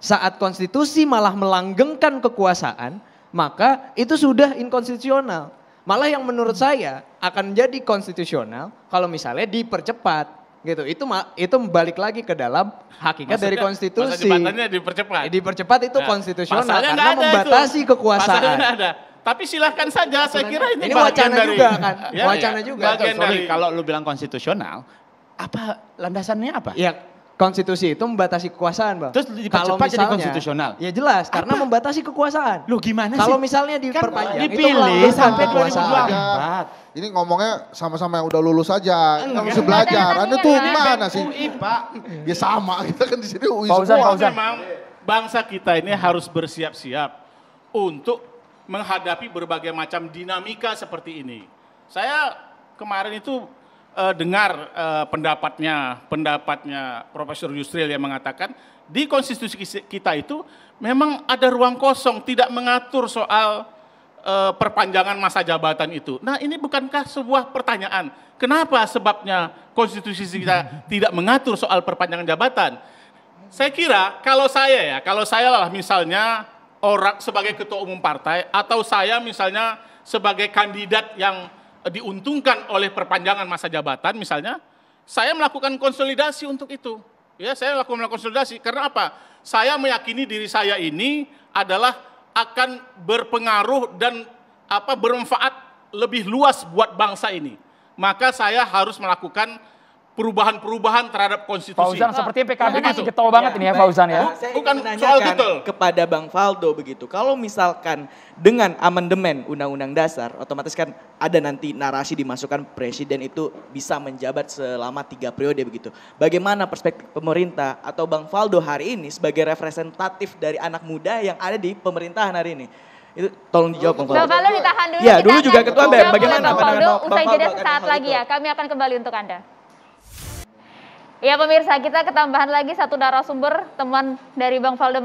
Saat konstitusi malah melanggengkan kekuasaan, maka itu sudah inkonstitusional. Malah yang menurut saya akan menjadi konstitusional kalau misalnya dipercepat gitu itu itu balik lagi ke dalam hakikat maksudnya, dari konstitusi masa dipercepat dipercepat itu nah, konstitusional karena membatasi itu. kekuasaan ada. tapi silahkan saja maksudnya, saya kira ini, ini wacana dari, juga kan ya, wacana ya, juga sorry kalau lu bilang konstitusional apa landasannya apa ya Konstitusi itu membatasi kekuasaan, Bang. Terus dipercepat jadi konstitusional. Ya jelas, Apa? karena membatasi kekuasaan. Loh gimana sih? Kalau misalnya kan diperpanjang kan dipilih itu sampai 2024. Iya. Ini ngomongnya sama-sama yang udah lulus aja. Enggak. Kita belajar. Anda tuh mana sih? UI, Pak. Ya sama, kita kan di sini UI Pausan, Pausan. Memang bangsa kita ini harus bersiap-siap untuk menghadapi berbagai macam dinamika seperti ini. Saya kemarin itu uh, dengar uh, pendapatnya pendapatnya Profesor Yusril yang mengatakan di konstitusi kita itu memang ada ruang kosong tidak mengatur soal uh, perpanjangan masa jabatan itu. Nah, ini bukankah sebuah pertanyaan? Kenapa sebabnya konstitusi kita tidak mengatur soal perpanjangan jabatan? Saya kira kalau saya ya, kalau saya lah misalnya orang sebagai ketua umum partai atau saya misalnya sebagai kandidat yang diuntungkan oleh perpanjangan masa jabatan misalnya, saya melakukan konsolidasi untuk itu. Ya, saya melakukan konsolidasi karena apa? Saya meyakini diri saya ini adalah akan berpengaruh dan apa bermanfaat lebih luas buat bangsa ini. Maka saya harus melakukan perubahan-perubahan terhadap konstitusi. Fauzan, nah, seperti PKB nah, masih gitu. getol banget ya, ini ya Fauzan ya. Saya Bukan soal titel. Kepada Bang Faldo begitu. Kalau misalkan dengan amandemen Undang-Undang Dasar, otomatis kan ada nanti narasi dimasukkan presiden itu bisa menjabat selama tiga periode begitu. Bagaimana perspektif pemerintah atau Bang Faldo hari ini sebagai representatif dari anak muda yang ada di pemerintahan hari ini? itu tolong dijawab Bang Faldo. Bang Faldo ditahan dulu. Ya, dulu juga ketua BEM. Bagaimana Bang Faldo? Usai jeda sesaat lagi ya. Kami akan kembali untuk Anda. Ya pemirsa, kita ketambahan lagi satu narasumber teman dari Bang Valdo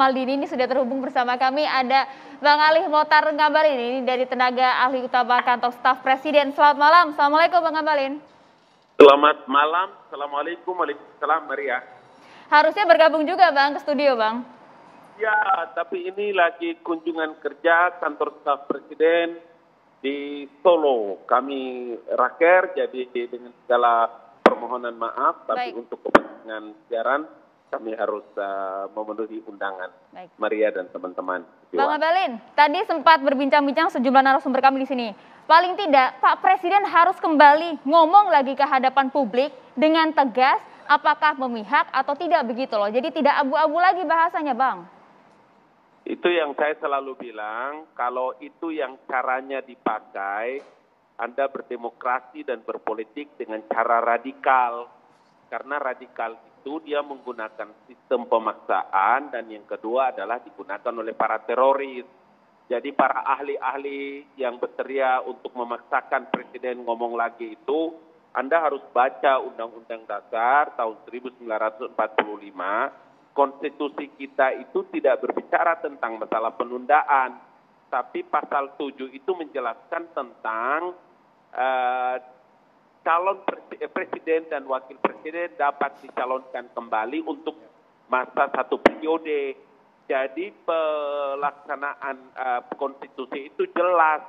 Maldini ini sudah terhubung bersama kami. Ada Bang Ali Motar Ngabalin ini dari tenaga ahli utama kantor staf presiden. Selamat malam, Assalamualaikum Bang Ngabalin. Selamat malam, Assalamualaikum, Waalaikumsalam Maria. Harusnya bergabung juga Bang ke studio Bang. Ya, tapi ini lagi kunjungan kerja kantor staf presiden di Solo. Kami raker, jadi dengan segala permohonan maaf, tapi Baik. untuk kepentingan siaran kami harus uh, memenuhi undangan Baik. Maria dan teman-teman. Bang Abalin, tadi sempat berbincang-bincang sejumlah narasumber kami di sini. Paling tidak Pak Presiden harus kembali ngomong lagi ke hadapan publik dengan tegas apakah memihak atau tidak begitu loh. Jadi tidak abu-abu lagi bahasanya Bang. Itu yang saya selalu bilang, kalau itu yang caranya dipakai, anda berdemokrasi dan berpolitik dengan cara radikal. Karena radikal itu dia menggunakan sistem pemaksaan dan yang kedua adalah digunakan oleh para teroris. Jadi para ahli-ahli yang berteriak untuk memaksakan presiden ngomong lagi itu, Anda harus baca Undang-Undang Dasar tahun 1945. Konstitusi kita itu tidak berbicara tentang masalah penundaan, tapi pasal 7 itu menjelaskan tentang Eh, calon eh, presiden dan wakil presiden dapat dicalonkan kembali untuk masa satu periode. Jadi pelaksanaan uh, konstitusi itu jelas.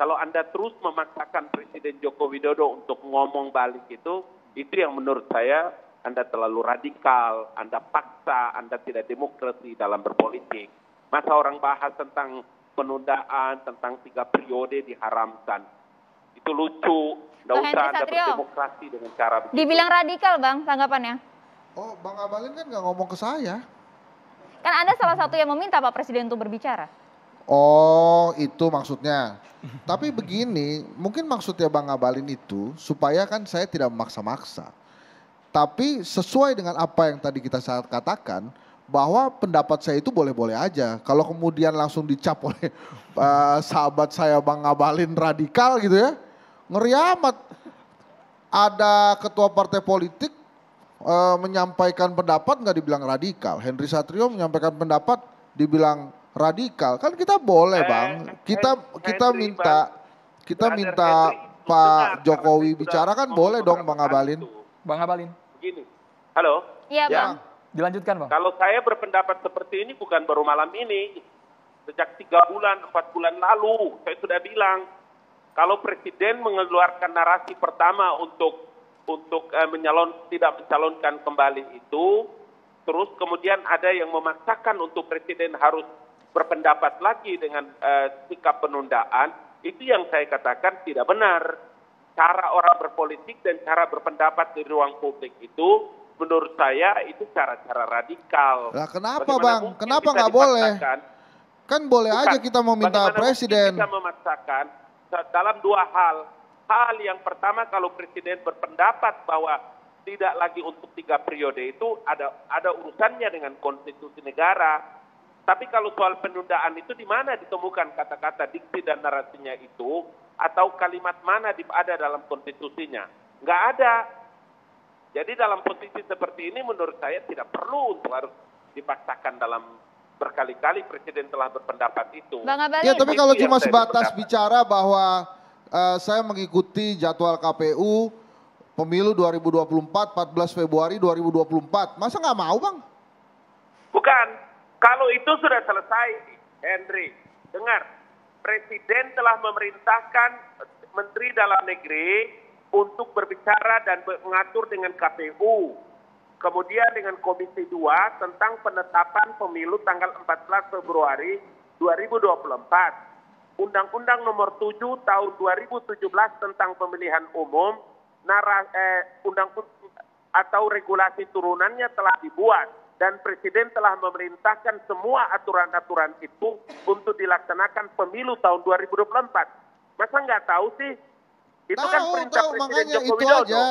Kalau Anda terus memaksakan Presiden Joko Widodo untuk ngomong balik itu, itu yang menurut saya Anda terlalu radikal, Anda paksa, Anda tidak demokrasi dalam berpolitik. Masa orang bahas tentang penundaan, tentang tiga periode diharamkan itu lucu. Tidak usah Anda berdemokrasi dengan cara begitu. Dibilang radikal, Bang, tanggapannya. Oh, Bang Abalin kan nggak ngomong ke saya. Kan Anda salah satu yang meminta Pak Presiden untuk berbicara. Oh, itu maksudnya. Tapi begini, mungkin maksudnya Bang Abalin itu supaya kan saya tidak memaksa-maksa. Tapi sesuai dengan apa yang tadi kita saat katakan, bahwa pendapat saya itu boleh-boleh aja. Kalau kemudian langsung dicap oleh uh, sahabat saya Bang Abalin radikal gitu ya, Ngeri amat. Ada ketua partai politik e, menyampaikan pendapat nggak dibilang radikal. Henry Satrio menyampaikan pendapat dibilang radikal. Kan kita boleh eh, bang. Kita kita minta kita minta Pak Jokowi bicara kan boleh dong Bang Abalin. Bang Abalin. Begini. Halo. Iya ya. Bang. Ya. Dilanjutkan Bang. Kalau saya berpendapat seperti ini bukan baru malam ini. Sejak tiga bulan, empat bulan lalu saya sudah bilang kalau presiden mengeluarkan narasi pertama untuk untuk eh, menyalon tidak mencalonkan kembali itu, terus kemudian ada yang memaksakan untuk presiden harus berpendapat lagi dengan eh, sikap penundaan, itu yang saya katakan tidak benar. Cara orang berpolitik dan cara berpendapat di ruang publik itu menurut saya itu cara-cara radikal. Nah, kenapa bang? Kenapa nggak boleh? Kan boleh Bukan. aja kita meminta Bagaimana presiden. Kita memaksakan dalam dua hal. Hal yang pertama kalau presiden berpendapat bahwa tidak lagi untuk tiga periode itu ada ada urusannya dengan konstitusi negara. Tapi kalau soal penundaan itu di mana ditemukan kata-kata diksi dan narasinya itu atau kalimat mana ada dalam konstitusinya? Nggak ada. Jadi dalam posisi seperti ini menurut saya tidak perlu untuk harus dipaksakan dalam berkali kali presiden telah berpendapat itu Bang Abalin. ya tapi kalau cuma sebatas bicara bahwa uh, saya mengikuti jadwal KPU pemilu 2024 14 Februari 2024 masa nggak mau bang bukan kalau itu sudah selesai Henry dengar presiden telah memerintahkan menteri dalam negeri untuk berbicara dan mengatur dengan KPU kemudian dengan komisi 2 tentang penetapan pemilu tanggal 14 Februari 2024. Undang-Undang Nomor 7 Tahun 2017 tentang Pemilihan Umum narah, eh, undang atau regulasi turunannya telah dibuat dan Presiden telah memerintahkan semua aturan-aturan itu untuk dilaksanakan pemilu tahun 2024. Masa nggak tahu sih? Itu kan tahu, kan perintah tahu, Presiden Joko Widodo.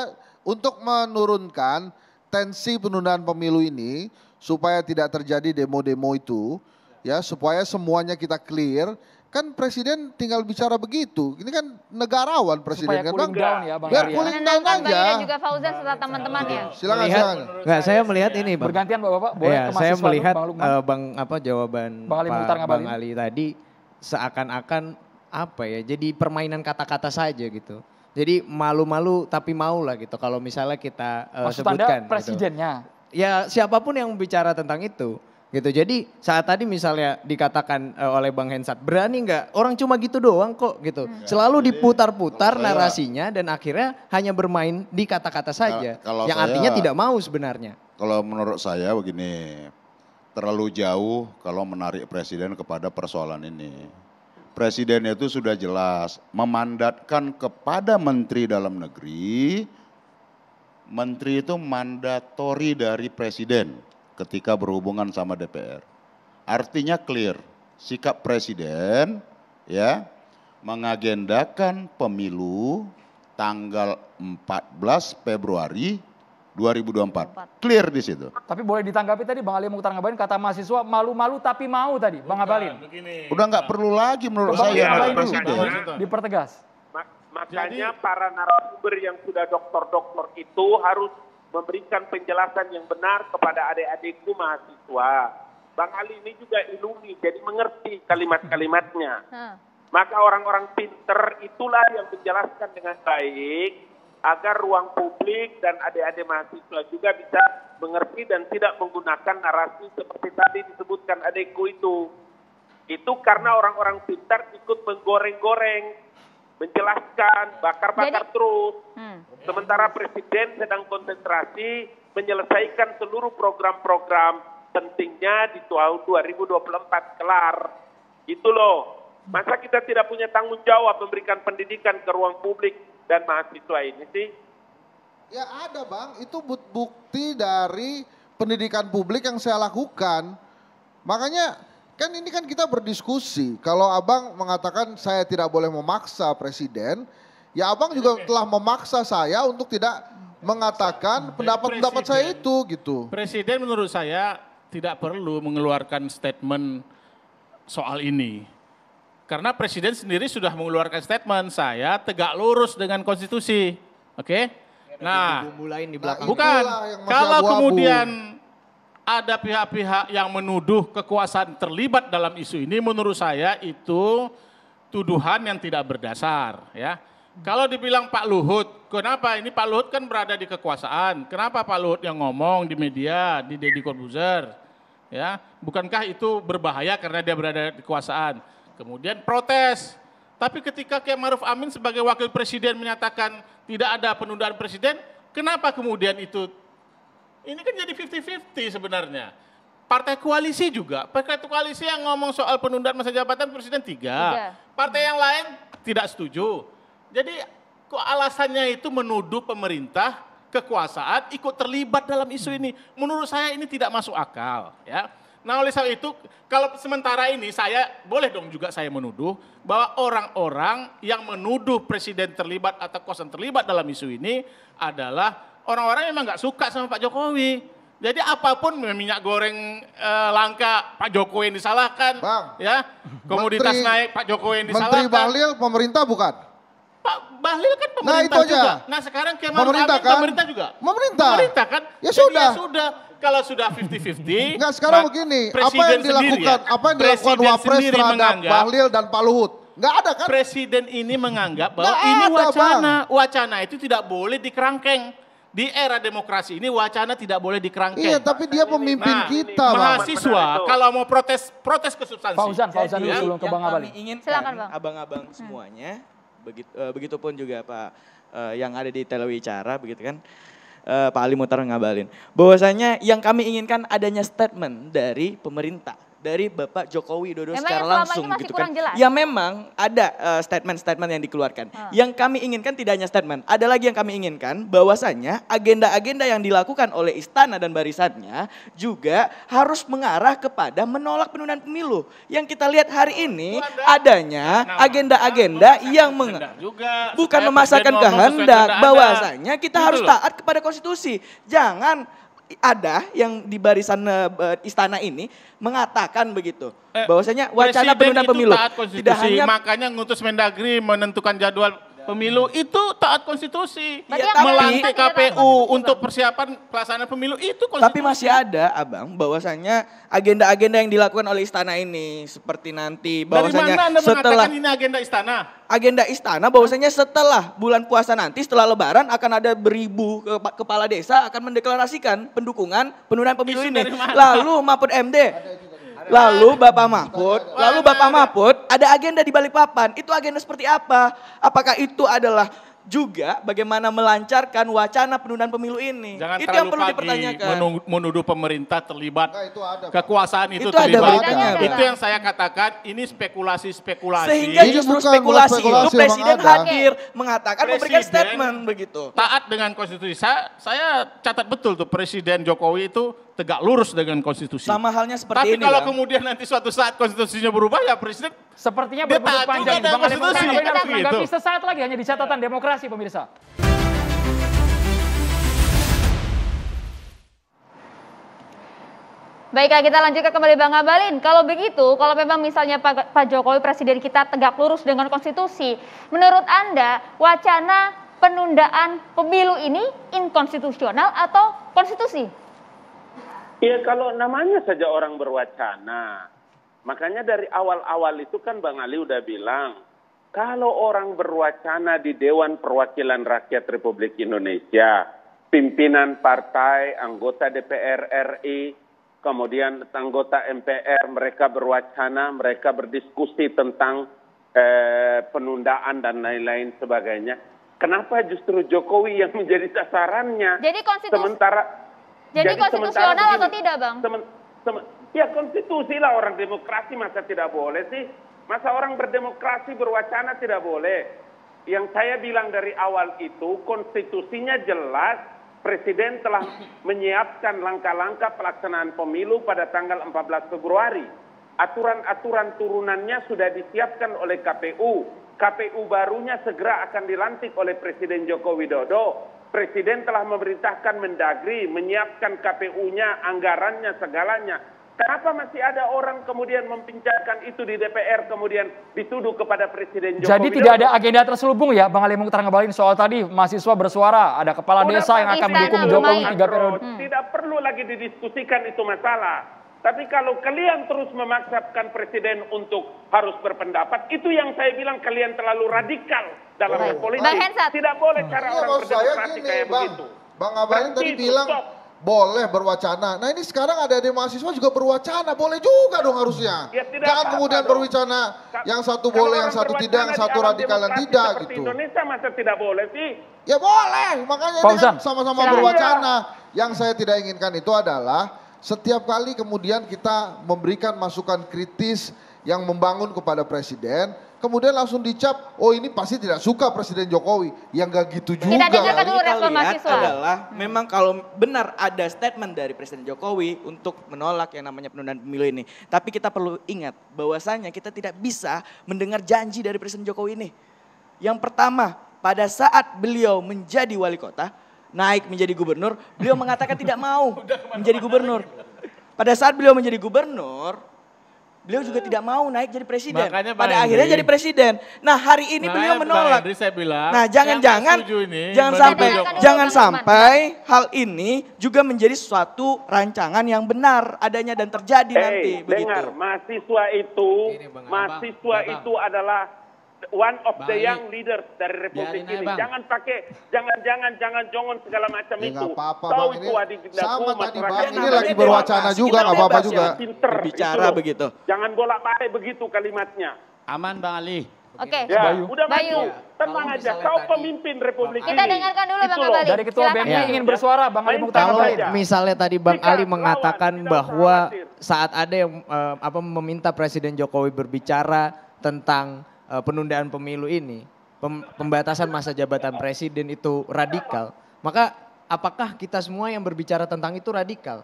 untuk menurunkan tensi penundaan pemilu ini supaya tidak terjadi demo-demo itu ya supaya semuanya kita clear kan presiden tinggal bicara begitu ini kan negarawan presiden supaya kan bang down ya bang biar cooling nah, down nah, nah, aja juga Fauzan serta teman-teman ya silakan melihat, silakan saya melihat ini bang bergantian bapak boleh ya, saya melihat bang, uh, bang apa jawaban bang Ali, Pak, bang Ali tadi seakan-akan apa ya jadi permainan kata-kata saja gitu jadi malu-malu tapi mau lah gitu kalau misalnya kita uh, sebutkan. Gitu. presidennya? Gitu. Ya siapapun yang bicara tentang itu gitu. Jadi saat tadi misalnya dikatakan uh, oleh Bang Hensat, berani nggak? Orang cuma gitu doang kok gitu. Hmm. Selalu diputar-putar narasinya dan akhirnya hanya bermain di kata-kata saja. kalau yang saya, artinya tidak mau sebenarnya. Kalau menurut saya begini, terlalu jauh kalau menarik presiden kepada persoalan ini. Presiden itu sudah jelas memandatkan kepada Menteri Dalam Negeri. Menteri itu mandatori dari Presiden ketika berhubungan sama DPR. Artinya clear, sikap Presiden ya mengagendakan pemilu tanggal 14 Februari 2024. Clear di situ. Tapi boleh ditanggapi tadi Bang Ali Mukhtar Ngabalin kata mahasiswa malu-malu tapi mau tadi Bang Ngabalin. Nah, Udah nggak perlu lagi menurut saya ya, presiden. Dipertegas. Makanya Jadi, para narasumber yang sudah doktor-doktor itu harus memberikan penjelasan yang benar kepada adik-adikku mahasiswa. Bang Ali ini juga ilumi, jadi mengerti kalimat-kalimatnya. Maka orang-orang pinter itulah yang menjelaskan dengan baik agar ruang publik dan adik-adik mahasiswa juga bisa mengerti dan tidak menggunakan narasi seperti tadi disebutkan adikku itu. Itu karena orang-orang pintar ikut menggoreng-goreng, menjelaskan, bakar-bakar terus. Hmm. Sementara presiden sedang konsentrasi menyelesaikan seluruh program-program pentingnya di tahun 2024 kelar. Itu loh. Masa kita tidak punya tanggung jawab memberikan pendidikan ke ruang publik dan mahasiswa ini sih? Ya ada bang, itu bukti dari pendidikan publik yang saya lakukan. Makanya kan ini kan kita berdiskusi. Kalau abang mengatakan saya tidak boleh memaksa presiden, ya abang juga telah memaksa saya untuk tidak mengatakan pendapat-pendapat saya itu gitu. Presiden menurut saya tidak perlu mengeluarkan statement soal ini karena presiden sendiri sudah mengeluarkan statement saya tegak lurus dengan konstitusi. Oke? Okay? Ya, nah, di belakang. bukan. Kalau abu -abu. kemudian ada pihak-pihak yang menuduh kekuasaan terlibat dalam isu ini menurut saya itu tuduhan yang tidak berdasar, ya. Kalau dibilang Pak Luhut, kenapa ini Pak Luhut kan berada di kekuasaan? Kenapa Pak Luhut yang ngomong di media, di Deddy Corbuzier? Ya, bukankah itu berbahaya karena dia berada di kekuasaan? kemudian protes. Tapi ketika Kiai Maruf Amin sebagai wakil presiden menyatakan tidak ada penundaan presiden, kenapa kemudian itu? Ini kan jadi 50-50 sebenarnya. Partai koalisi juga, partai koalisi yang ngomong soal penundaan masa jabatan presiden tiga. tiga. Partai yang lain tidak setuju. Jadi kok alasannya itu menuduh pemerintah kekuasaan ikut terlibat dalam isu ini. Menurut saya ini tidak masuk akal, ya. Nah oleh sebab itu, kalau sementara ini saya, boleh dong juga saya menuduh, bahwa orang-orang yang menuduh presiden terlibat atau kosan terlibat dalam isu ini adalah orang-orang yang memang nggak suka sama Pak Jokowi. Jadi apapun minyak goreng e, langka Pak Jokowi yang disalahkan, Bang, ya komoditas Menteri, naik Pak Jokowi yang disalahkan. Menteri Bahlil pemerintah bukan? Pak Bahlil kan nah, pemerintah nah, itu aja. juga. Nah sekarang Kemal pemerintah, kan? pemerintah juga. Pemerintah. Pemerintah kan. Ya Ya sudah kalau sudah 50-50. Enggak, sekarang begini, apa yang dilakukan, ya, apa yang dilakukan Wapres terhadap Bahlil dan Pak Luhut? Enggak ada kan? Presiden ini menganggap bahwa Nggak ini ada, wacana, bang. wacana itu tidak boleh dikerangkeng di era demokrasi ini wacana tidak boleh dikerangkeng. Iya, tapi dia pemimpin nah, kita, Bang. Mahasiswa kalau mau protes protes ke substansi. Fauzan, Fauzan dulu sebelum ke Bang Abang. ingin silakan Bang. Abang-abang hmm. semuanya begitu uh, eh, begitupun juga Pak uh, yang ada di telewicara begitu kan. Eh, Pak Ali Mutar ngabalin. Bahwasanya yang kami inginkan adanya statement dari pemerintah dari Bapak Jokowi Dodo memang secara langsung gitu kan. Jelas. Ya memang ada statement eh, statement-statement yang dikeluarkan. Hmm. Yang kami inginkan tidak hanya statement, ada lagi yang kami inginkan bahwasanya agenda-agenda yang dilakukan oleh istana dan barisannya juga harus mengarah kepada menolak penundaan pemilu. Yang kita lihat hari ini adanya nah, agenda-agenda yang meng juga, bukan memaksakan kehendak bahwasanya kita gitu harus taat kepada konstitusi. Jangan ada yang di barisan eh, istana ini mengatakan begitu eh, bahwasanya wacana penundaan pemilu taat tidak hanya makanya ngutus Mendagri menentukan jadwal pemilu itu taat konstitusi. Ya, melantik KPU untuk persiapan pelaksanaan pemilu itu konstitusi. Tapi masih ada Abang bahwasannya agenda-agenda yang dilakukan oleh istana ini seperti nanti bahwasanya Dari mana Anda setelah ini agenda istana? Agenda istana bahwasanya setelah bulan puasa nanti setelah lebaran akan ada beribu kepala desa akan mendeklarasikan pendukungan penundaan pemilu ini. Lalu Mahfud MD Lalu Bapak Mahfud, lalu Bapak Mahfud ada agenda di balik papan. Itu agenda seperti apa? Apakah itu adalah juga bagaimana melancarkan wacana penundaan pemilu ini. Jangan itu yang perlu pagi dipertanyakan. Menuduh pemerintah terlibat, nah, itu ada, kekuasaan itu, itu terlibat. Ada ada. itu yang saya katakan, ini spekulasi-spekulasi. Sehingga ini justru spekulasi, spekulasi itu presiden hadir mengatakan presiden memberikan statement begitu. Taat dengan konstitusi. Saya, saya catat betul tuh presiden Jokowi itu tegak lurus dengan konstitusi. Sama halnya seperti Tapi ini. Tapi kalau bang. Ya. kemudian nanti suatu saat konstitusinya berubah ya presiden sepertinya berubah panjang juga konstitusi. Kita gitu. sesaat lagi hanya di catatan demokrasi pemirsa. Baiklah kita lanjutkan kembali Bang Abalin. Kalau begitu, kalau memang misalnya Pak, Pak Jokowi presiden kita tegak lurus dengan konstitusi, menurut Anda wacana penundaan pemilu ini inkonstitusional atau konstitusi? Iya kalau namanya saja orang berwacana. Makanya dari awal-awal itu kan Bang Ali udah bilang, kalau orang berwacana di Dewan Perwakilan Rakyat Republik Indonesia, pimpinan partai, anggota DPR RI, kemudian anggota MPR, mereka berwacana, mereka berdiskusi tentang eh, penundaan dan lain-lain sebagainya. Kenapa justru Jokowi yang menjadi sasarannya? Jadi konstitusi sementara jadi, Jadi konstitusional atau tidak, Bang? Semen, semen, ya konstitusi lah orang demokrasi masa tidak boleh sih? Masa orang berdemokrasi berwacana tidak boleh? Yang saya bilang dari awal itu konstitusinya jelas Presiden telah menyiapkan langkah-langkah pelaksanaan pemilu pada tanggal 14 Februari. Aturan-aturan turunannya sudah disiapkan oleh KPU. KPU barunya segera akan dilantik oleh Presiden Joko Widodo Presiden telah memerintahkan Mendagri menyiapkan KPU-nya, anggarannya, segalanya. Kenapa masih ada orang kemudian mempincangkan itu di DPR kemudian dituduh kepada Presiden Jokowi? Jadi tidak ada agenda terselubung ya Bang Ali terang ngebalin soal tadi mahasiswa bersuara, ada kepala Udah desa yang akan mendukung Jokowi tiga periode. Hmm. Tidak perlu lagi didiskusikan itu masalah. Tapi kalau kalian terus memaksakan presiden untuk harus berpendapat, itu yang saya bilang kalian terlalu radikal dalam oh. politik. Tidak boleh hmm. cara iya, orang berdemokrasi kayak bang, begitu. Bang Abalin tadi bilang stop. boleh berwacana. Nah ini sekarang ada di mahasiswa juga berwacana, boleh juga dong harusnya. Ya, Jangan apa -apa kemudian dong. yang satu Kalau boleh, yang satu tidak, yang satu radikal, yang tidak gitu. Indonesia masa tidak boleh sih? Ya boleh, makanya Pausan. ini kan sama-sama berwacana. Yang saya tidak inginkan itu adalah setiap kali kemudian kita memberikan masukan kritis yang membangun kepada presiden, kemudian langsung dicap, oh ini pasti tidak suka Presiden Jokowi. Yang gak gitu juga. Kita dengarkan dulu lihat adalah hmm. memang kalau benar ada statement dari Presiden Jokowi untuk menolak yang namanya penundaan pemilu ini. Tapi kita perlu ingat bahwasanya kita tidak bisa mendengar janji dari Presiden Jokowi ini. Yang pertama, pada saat beliau menjadi wali kota, naik menjadi gubernur, beliau mengatakan tidak mau menjadi gubernur. Pada saat beliau menjadi gubernur, Beliau juga tidak mau naik jadi presiden. Makanya Pada Henry, akhirnya jadi presiden. Nah hari ini nah, beliau menolak. Henry saya bilang, nah jangan-jangan jangan, jangan sampai jangan sampai hal ini juga menjadi suatu rancangan yang benar adanya dan terjadi hey, nanti. Dengar, begitu. mahasiswa itu ini bang, mahasiswa bang, itu bang. adalah one of Baik. the young leaders dari republik ini. Bang. jangan pakai, jangan jangan jangan jongon segala macam ya, itu. Apa -apa, Tahu itu itu adik sama tadi bang ini, lagi berwacana juga, nggak apa-apa juga. Bicara begitu. Jangan bolak balik begitu kalimatnya. Aman bang Ali. Oke, okay. ya, Bayu. udah Bayu. maju. Ya, Tenang aja, kau pemimpin Republik kita ini. Kita dengarkan dulu Bang Ali. Dari Ketua BMI ya. ingin bersuara, Bang Ali Mukhtar. Kalau misalnya tadi Bang Ali mengatakan bahwa saat ada yang eh, apa meminta Presiden Jokowi berbicara tentang uh, penundaan pemilu ini, pem, pembatasan masa jabatan presiden itu radikal, maka apakah kita semua yang berbicara tentang itu radikal?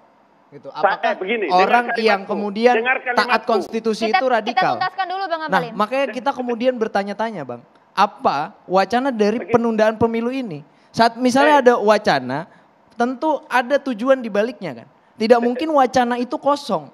Gitu. Eh, apakah eh, begini, orang yang kemudian taat konstitusi kita, itu radikal? Kita dulu Bang Nah, makanya kita kemudian bertanya-tanya Bang, apa wacana dari begini. penundaan pemilu ini? Saat misalnya eh. ada wacana, tentu ada tujuan di baliknya kan. Tidak mungkin wacana itu kosong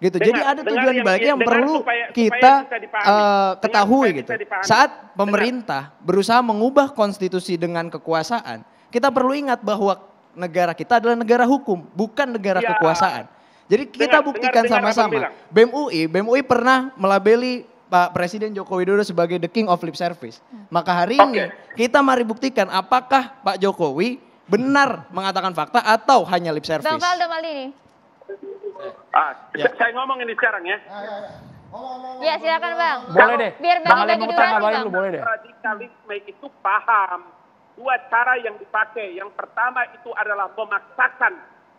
gitu. Dengar, Jadi ada tujuan yang, baik yang, perlu supaya, kita, eh, supaya uh, ketahui gitu. dengar, gitu. Saat pemerintah dengar. berusaha mengubah konstitusi dengan kekuasaan, kita perlu ingat bahwa negara kita adalah negara hukum, bukan negara ya. kekuasaan. Jadi kita buktikan sama-sama. BEM UI, BEM UI pernah melabeli Pak Presiden Joko Widodo sebagai the king of lip service. Hmm. Maka hari okay. ini kita mari buktikan apakah Pak Jokowi benar mengatakan fakta atau hanya lip service. Bang Faldo Maldini. Ah, ya. saya ngomong ini sekarang ya. Ya, ya, ya. ya silakan bang. Boleh deh. Biar bagi bagi durasi bang. Dulu, boleh deh. itu paham dua cara yang dipakai. Yang pertama itu adalah memaksakan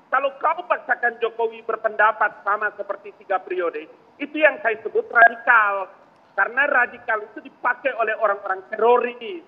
kalau kau paksakan Jokowi berpendapat sama seperti tiga periode, itu yang saya sebut radikal. Karena radikal itu dipakai oleh orang-orang teroris.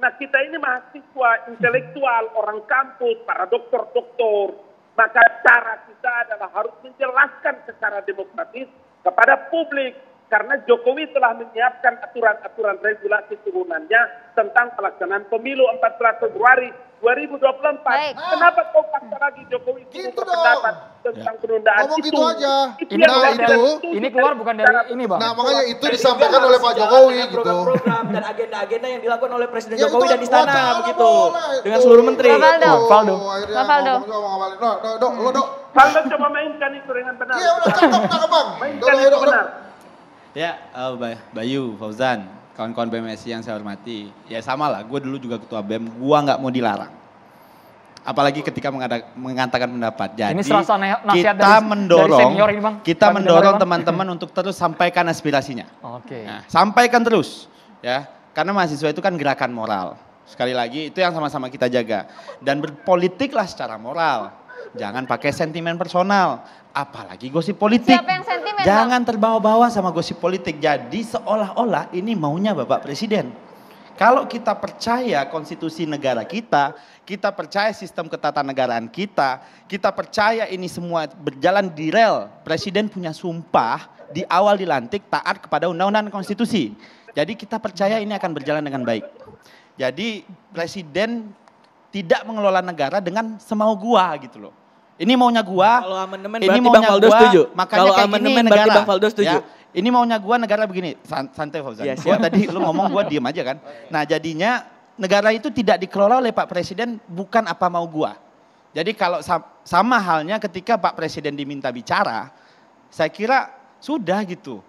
Nah kita ini mahasiswa, intelektual, orang kampus, para dokter-dokter maka cara kita adalah harus menjelaskan secara demokratis kepada publik karena Jokowi telah menyiapkan aturan-aturan regulasi turunannya tentang pelaksanaan pemilu 14 Februari 2024. Baik. Kenapa kau paksa lagi Jokowi gitu pendapat tentang penundaan Ngomong itu? Gitu aja. Itu nah, itu, itu, ini keluar bukan dari ini bang. Nah makanya itu dan disampaikan oleh Pak Jokowi program gitu. Program dan agenda-agenda yang dilakukan oleh Presiden ya, Jokowi dan istana begitu. Dengan seluruh menteri. Valdo. Valdo. Valdo. Valdo. Valdo. Valdo coba mainkan itu dengan benar. Iya udah cocok bang. Mainkan itu benar. Ya, eh, Bayu Fauzan kawan-kawan BMSI yang saya hormati, ya sama lah, gue dulu juga ketua BEM, gue nggak mau dilarang. Apalagi ketika mengatakan pendapat. Jadi ini kita dari, mendorong, dari ini bang. kita bang mendorong teman-teman untuk terus sampaikan aspirasinya. Oke. Okay. Nah, sampaikan terus, ya, karena mahasiswa itu kan gerakan moral. Sekali lagi itu yang sama-sama kita jaga dan berpolitiklah secara moral. Jangan pakai sentimen personal apalagi gosip politik. Siapa yang sentimen? Jangan terbawa-bawa sama gosip politik. Jadi seolah-olah ini maunya Bapak Presiden. Kalau kita percaya konstitusi negara kita, kita percaya sistem ketatanegaraan kita, kita percaya ini semua berjalan di rel. Presiden punya sumpah di awal dilantik taat kepada undang-undang konstitusi. Jadi kita percaya ini akan berjalan dengan baik. Jadi presiden tidak mengelola negara dengan semau gua gitu loh ini maunya gua. Kalau amandemen ini berarti Bang Faldo setuju. Makanya Kalau amandemen berarti negara. Bang Faldo setuju. Ya, ini maunya gua negara begini. San, santai Fauzan. Yes, iya, gua tadi lu ngomong gua diem aja kan. Nah, jadinya negara itu tidak dikelola oleh Pak Presiden bukan apa mau gua. Jadi kalau sama halnya ketika Pak Presiden diminta bicara, saya kira sudah gitu.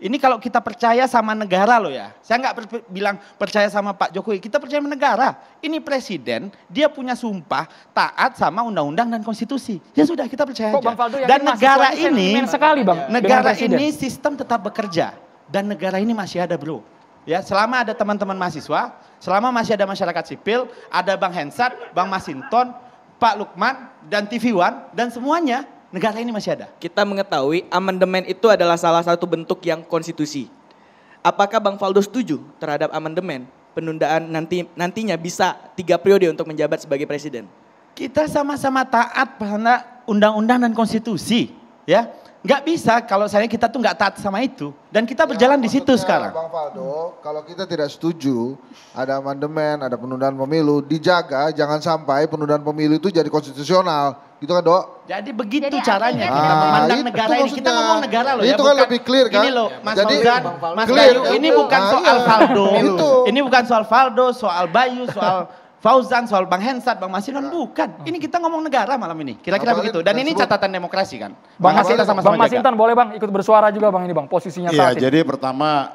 Ini kalau kita percaya sama negara loh ya. Saya nggak per bilang percaya sama Pak Jokowi. Kita percaya sama negara. Ini presiden, dia punya sumpah taat sama undang-undang dan konstitusi. Ya sudah kita percaya aja. Bang dan negara ini, sekali bang. Negara ini sistem tetap bekerja dan negara ini masih ada bro. Ya, selama ada teman-teman mahasiswa, selama masih ada masyarakat sipil, ada Bang Hensat, Bang Masinton, Pak Lukman, dan TV One, dan semuanya Negara ini masih ada. Kita mengetahui amandemen itu adalah salah satu bentuk yang konstitusi. Apakah Bang Faldo setuju terhadap amandemen penundaan nanti nantinya bisa tiga periode untuk menjabat sebagai presiden? Kita sama-sama taat pada undang-undang dan konstitusi, ya. Nggak bisa kalau saya kita tuh nggak taat sama itu. Dan kita berjalan ya, di situ sekarang. Bang Faldo, kalau kita tidak setuju ada amandemen, ada penundaan pemilu, dijaga jangan sampai penundaan pemilu itu jadi konstitusional. Gitu kan dok? Jadi begitu jadi, caranya ah, kita memandang ah, negara ini. Kita ngomong negara loh itu ya. Itu kan lebih clear kan? Ini loh Mas jadi, Fauzan, Mas clear, Bayu, ini bukan soal Faldo. Ini bukan soal Faldo, soal Bayu, soal Fauzan, soal Bang Hensat, Bang Masinton iya. bukan. Ini kita ngomong negara malam ini. Kira-kira nah, begitu. Dan ini catatan demokrasi kan. Bang Masinton sama-sama Bang Masinton boleh Bang ikut bersuara juga Bang ini Bang, posisinya iya, saat Iya, jadi pertama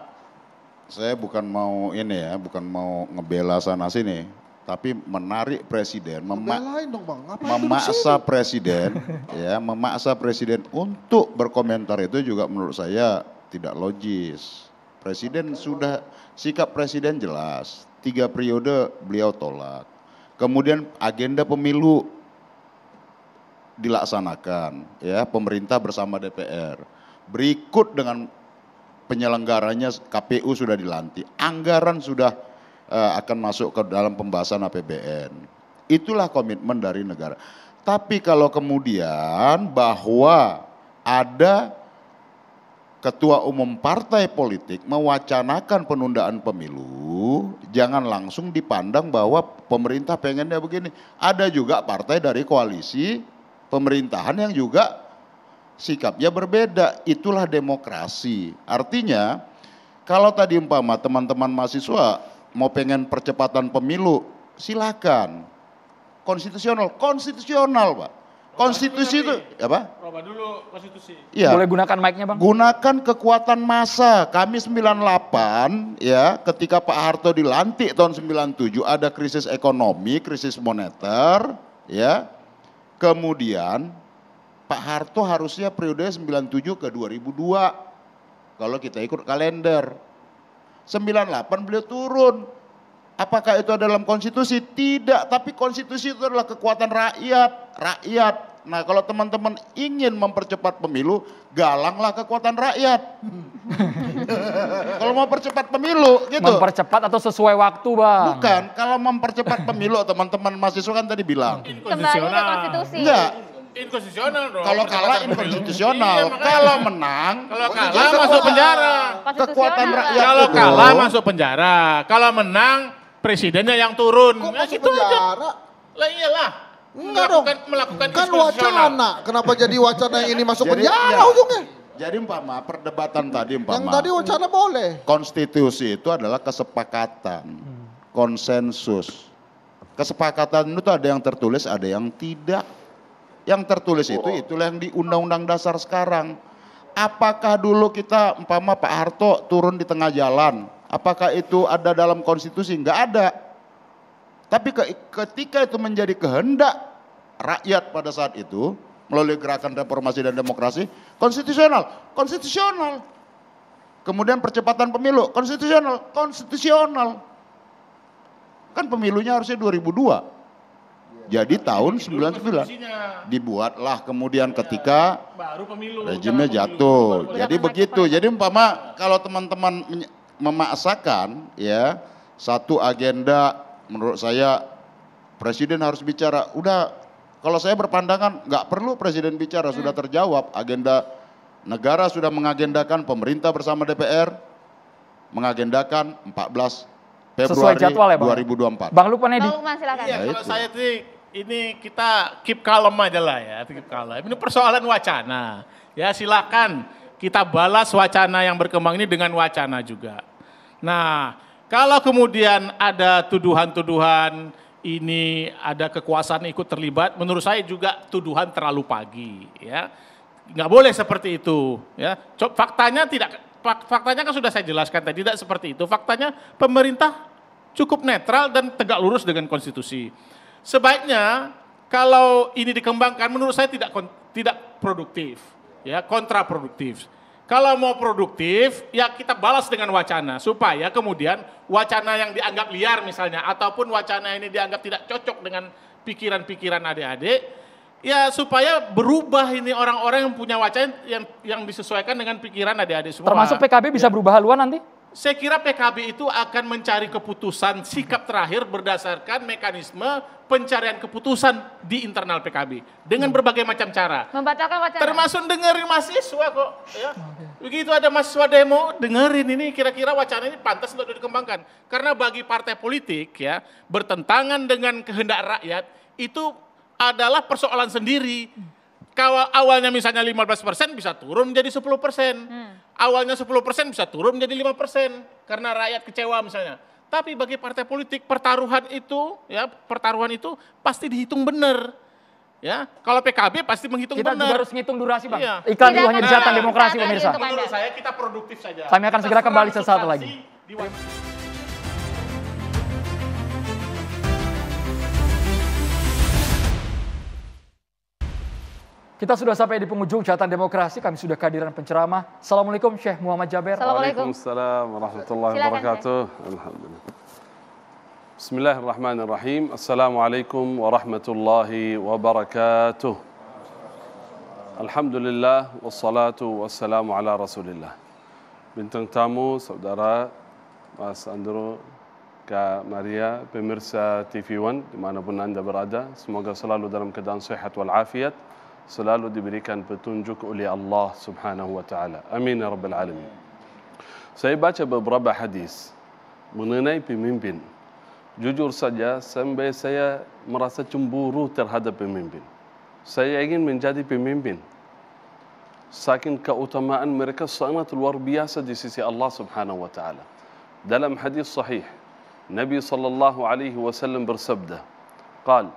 saya bukan mau ini ya, bukan mau ngebela sana sini tapi menarik presiden, mema dong bang. memaksa presiden, ya memaksa presiden untuk berkomentar itu juga menurut saya tidak logis. Presiden sudah sikap presiden jelas, tiga periode beliau tolak. Kemudian agenda pemilu dilaksanakan ya pemerintah bersama DPR. Berikut dengan penyelenggaranya KPU sudah dilantik, anggaran sudah uh, akan masuk ke dalam pembahasan APBN. Itulah komitmen dari negara. Tapi kalau kemudian bahwa ada ketua umum partai politik mewacanakan penundaan pemilu, jangan langsung dipandang bahwa pemerintah pengennya begini. Ada juga partai dari koalisi pemerintahan yang juga sikapnya berbeda. Itulah demokrasi. Artinya, kalau tadi umpama teman-teman mahasiswa mau pengen percepatan pemilu, silakan. Konstitusional, konstitusional, Pak Konstitusi itu apa? Coba dulu konstitusi. Iya. Boleh gunakan mic-nya, Bang? Gunakan kekuatan massa. Kami 98 ya, ketika Pak Harto dilantik tahun 97 ada krisis ekonomi, krisis moneter, ya. Kemudian Pak Harto harusnya periode 97 ke 2002 kalau kita ikut kalender. 98 beliau turun. Apakah itu ada dalam konstitusi? Tidak, tapi konstitusi itu adalah kekuatan rakyat, rakyat. Nah kalau teman-teman ingin mempercepat pemilu, galanglah kekuatan rakyat. kalau mau percepat pemilu gitu. Mempercepat atau sesuai waktu bang? Bukan, kalau mempercepat pemilu teman-teman mahasiswa kan tadi bilang. Inkonstitusional. Enggak, Inkonstitusional dong. Kalau kalah inkonstitusional. Iya, kalau menang, kalau kalah masuk penjara. Kekuatan rakyat. Kalau kalah masuk penjara. Kalau menang presidennya yang turun. Kok nah, gitu penjara? Aja. Lah iyalah. Enggak dong. Melakukan kan wacana. Kenapa jadi wacana yang ini masuk jadi, penjara ya. ujungnya? Jadi umpama perdebatan tadi umpama. Yang tadi wacana boleh. Konstitusi itu adalah kesepakatan, konsensus. Kesepakatan itu ada yang tertulis, ada yang tidak. Yang tertulis itu oh. itulah yang di Undang-Undang Dasar sekarang. Apakah dulu kita umpama Pak Harto turun di tengah jalan, Apakah itu ada dalam konstitusi? Enggak ada. Tapi ketika itu menjadi kehendak rakyat pada saat itu melalui gerakan reformasi dan demokrasi konstitusional, konstitusional. Kemudian percepatan pemilu konstitusional, konstitusional. Kan pemilunya harusnya 2002. Jadi tahun 99 dibuatlah kemudian iya, ketika baru pemilu, rejimnya jatuh. Jadi begitu. Jadi umpama kalau teman-teman memaksakan ya satu agenda menurut saya presiden harus bicara. Udah kalau saya berpandangan nggak perlu presiden bicara hmm. sudah terjawab agenda negara sudah mengagendakan pemerintah bersama DPR mengagendakan 14 Februari Sesuai jadwal ya, Bang? 2024. Bang Lukman Edi. Bang Lukman silakan. Iya, nah, kalau saya sih ini kita keep calm aja lah ya, keep calm. Ini persoalan wacana. Ya silakan kita balas wacana yang berkembang ini dengan wacana juga. Nah, kalau kemudian ada tuduhan-tuduhan ini ada kekuasaan ikut terlibat, menurut saya juga tuduhan terlalu pagi, ya. Enggak boleh seperti itu, ya. Faktanya tidak faktanya kan sudah saya jelaskan tadi tidak seperti itu. Faktanya pemerintah cukup netral dan tegak lurus dengan konstitusi. Sebaiknya kalau ini dikembangkan menurut saya tidak tidak produktif ya kontraproduktif. Kalau mau produktif, ya kita balas dengan wacana supaya kemudian wacana yang dianggap liar misalnya ataupun wacana ini dianggap tidak cocok dengan pikiran-pikiran adik-adik, ya supaya berubah ini orang-orang yang punya wacana yang yang disesuaikan dengan pikiran adik-adik semua. Termasuk PKB bisa ya. berubah haluan nanti? saya kira PKB itu akan mencari keputusan sikap terakhir berdasarkan mekanisme pencarian keputusan di internal PKB dengan hmm. berbagai macam cara. Membatalkan wacana. Termasuk dengerin mahasiswa kok. Ya. Begitu ada mahasiswa demo, dengerin ini kira-kira wacana ini pantas untuk dikembangkan. Karena bagi partai politik ya bertentangan dengan kehendak rakyat itu adalah persoalan sendiri. Hmm. Kalau awalnya misalnya 15 persen bisa turun menjadi 10 persen. Hmm awalnya 10% bisa turun menjadi 5% karena rakyat kecewa misalnya. Tapi bagi partai politik pertaruhan itu ya pertaruhan itu pasti dihitung benar. Ya, kalau PKB pasti menghitung kita benar. Kita harus menghitung durasi, Bang. Iya. Iklan dulu hanya jejatan demokrasi pemirsa. Menurut saya kita produktif saja. Kami akan segera kembali sesaat lagi. Di Kita sudah sampai di penghujung catatan demokrasi. Kami sudah kehadiran penceramah. Assalamualaikum Syekh Muhammad Jaber. Assalamualaikum. Waalaikumsalam warahmatullahi wabarakatuh. Alhamdulillah. Bismillahirrahmanirrahim. Assalamualaikum warahmatullahi wabarakatuh. Alhamdulillah wassalatu wassalamu ala Rasulillah. Bintang tamu saudara Mas Andro Kak Maria, pemirsa TV One dimanapun anda berada, semoga selalu dalam keadaan sehat walafiat. afiat selalu diberikan petunjuk oleh Allah Subhanahu wa taala. Amin ya rabbal alamin. Saya baca beberapa hadis mengenai pemimpin. Jujur saja sampai saya merasa cemburu terhadap pemimpin. Saya ingin menjadi pemimpin. Saking keutamaan mereka sangat luar biasa di sisi Allah Subhanahu wa taala. Dalam hadis sahih Nabi sallallahu alaihi wasallam bersabda, "Qala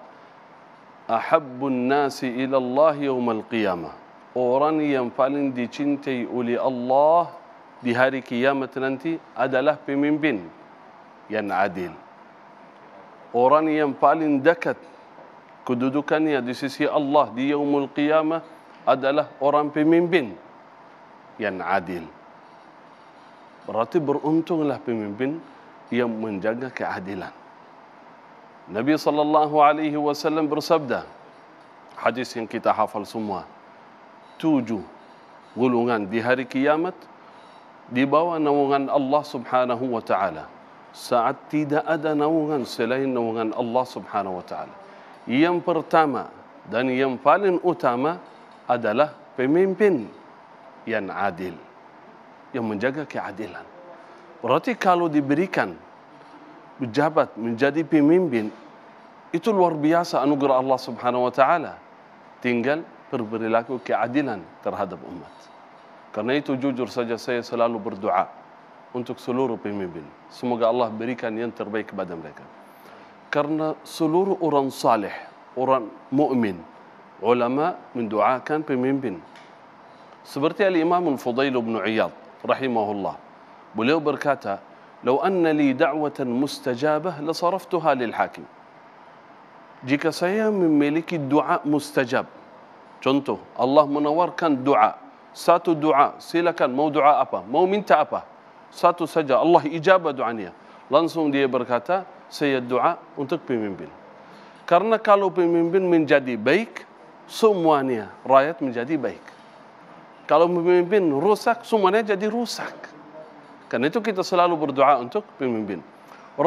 أحب الناس إلى الله يوم القيامة orang yang paling dicintai oleh Allah di hari kiamat nanti adalah pemimpin yang adil. Orang yang paling dekat kedudukannya di sisi Allah di yaumul qiyamah adalah orang pemimpin yang adil. Berarti beruntunglah pemimpin yang menjaga keadilan. Nabi sallallahu alaihi wasallam bersabda, hadis yang kita hafal semua, tujuh gulungan di hari kiamat di bawah naungan Allah Subhanahu wa taala. Saat tidak ada naungan selain naungan Allah Subhanahu wa taala. Yang pertama dan yang paling utama adalah pemimpin yang adil yang menjaga keadilan. Berarti kalau diberikan menjabat menjadi pemimpin, itu luar biasa anugerah Allah Subhanahu wa taala. Tinggal berperilaku keadilan terhadap umat. Karena itu jujur saja saya selalu berdoa untuk seluruh pemimpin. Semoga Allah berikan yang terbaik kepada mereka. Karena seluruh orang saleh, orang mukmin, ulama mendoakan pemimpin. Seperti Al-Imam fudail bin Iyad rahimahullah. Beliau berkata, لو أن لي دعوة مستجابة لصرفتها للحاكم jika saya memiliki doa mustajab contoh Allah menawarkan doa satu doa silakan mau doa apa mau minta apa satu saja Allah ijabah doanya langsung dia berkata saya doa untuk pemimpin karena kalau pemimpin menjadi baik semuanya rakyat menjadi baik kalau pemimpin rusak semuanya jadi rusak كنتو كي تصلالو بردعاء انتو بمن بين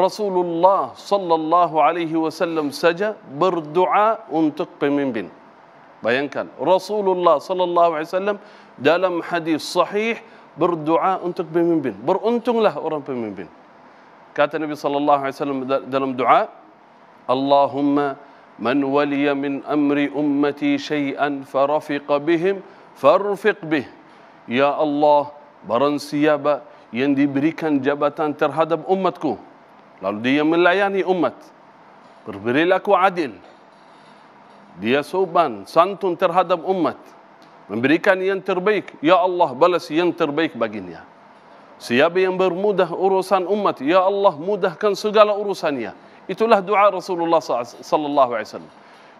رسول الله صلى الله عليه وسلم سجى بردعاء انتو بمن بين بيان كان رسول الله صلى الله عليه وسلم دلم حديث صحيح بردعاء انتو بمن بين بر أنتم له اورم بمن بين كات النبي صلى الله عليه وسلم دلم دعاء اللهم من ولي من امر امتي شيئا فرفق بهم فارفق به يا الله برن سيابا yang diberikan jabatan terhadap umatku lalu dia melayani umat Berperilaku adil dia sopan santun terhadap umat memberikan yang terbaik ya Allah balas yang terbaik baginya siapa yang bermudah urusan umat ya Allah mudahkan segala urusannya itulah doa Rasulullah sallallahu alaihi wasallam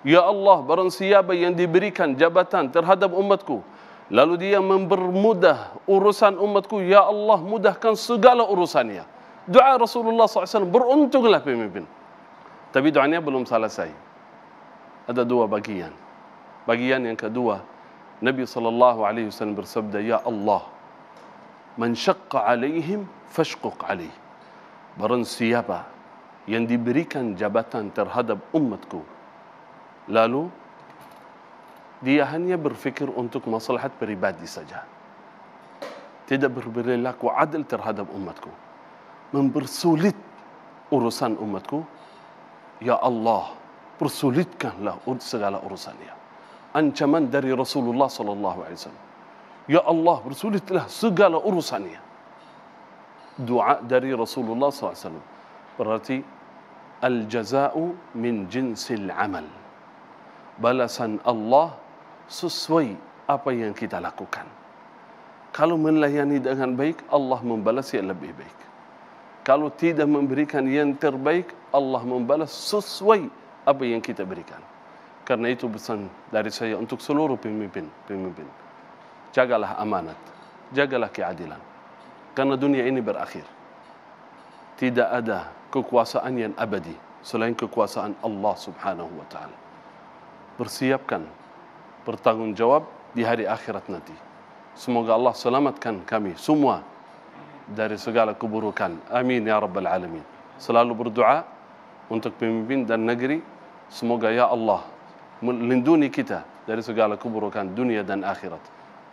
ya Allah barang siapa yang diberikan jabatan terhadap umatku Lalu dia mempermudah urusan umatku. Ya Allah mudahkan segala urusannya. Doa Rasulullah SAW. Beruntunglah pemimpin. Tapi doanya belum selesai. Ada dua bagian. Bagian yang kedua. Nabi SAW bersabda. Ya Allah. Man syakka alaihim fashkuk alaih. Barang siapa yang diberikan jabatan terhadap umatku. Lalu dia hanya berfikir untuk maslahat pribadi saja. Tidak berberilaku adil terhadap umatku. Mempersulit urusan umatku. Ya Allah, persulitkanlah segala urusannya. Ancaman dari Rasulullah sallallahu alaihi wasallam. Ya Allah, bersulitlah segala urusannya. Doa dari Rasulullah sallallahu alaihi wasallam. Berarti al-jaza'u min jinsil amal. Balasan Allah sesuai apa yang kita lakukan. Kalau melayani dengan baik, Allah membalas yang lebih baik. Kalau tidak memberikan yang terbaik, Allah membalas sesuai apa yang kita berikan. Karena itu pesan dari saya untuk seluruh pemimpin, pemimpin. Jagalah amanat, jagalah keadilan. Karena dunia ini berakhir. Tidak ada kekuasaan yang abadi selain kekuasaan Allah Subhanahu wa taala. Persiapkan bertanggung jawab di hari akhirat nanti. Semoga Allah selamatkan kami semua dari segala keburukan. Amin ya rabbal alamin. Selalu berdoa untuk pemimpin dan negeri. Semoga ya Allah melindungi kita dari segala keburukan dunia dan akhirat.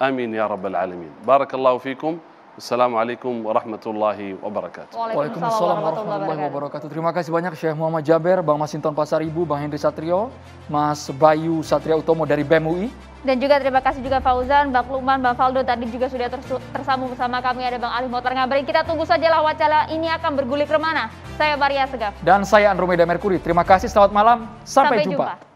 Amin ya rabbal alamin. Barakallahu fikum. Assalamualaikum warahmatullahi wabarakatuh. Waalaikumsalam warahmatullahi wabarakatuh. Terima kasih banyak Syekh Muhammad Jaber, Bang Masinton Pasaribu, Bang Hendri Satrio, Mas Bayu Satria Utomo dari BEM UI. Dan juga terima kasih juga Fauzan, Bang Luman, Bang Faldo tadi juga sudah tersambung bersama kami ada Bang Ali Motor Ngabarin. Kita tunggu saja lah wacana ini akan bergulir kemana. Saya Maria Segaf. Dan saya Andromeda Merkuri. Terima kasih, selamat malam. Sampai, Sampai jumpa. jumpa.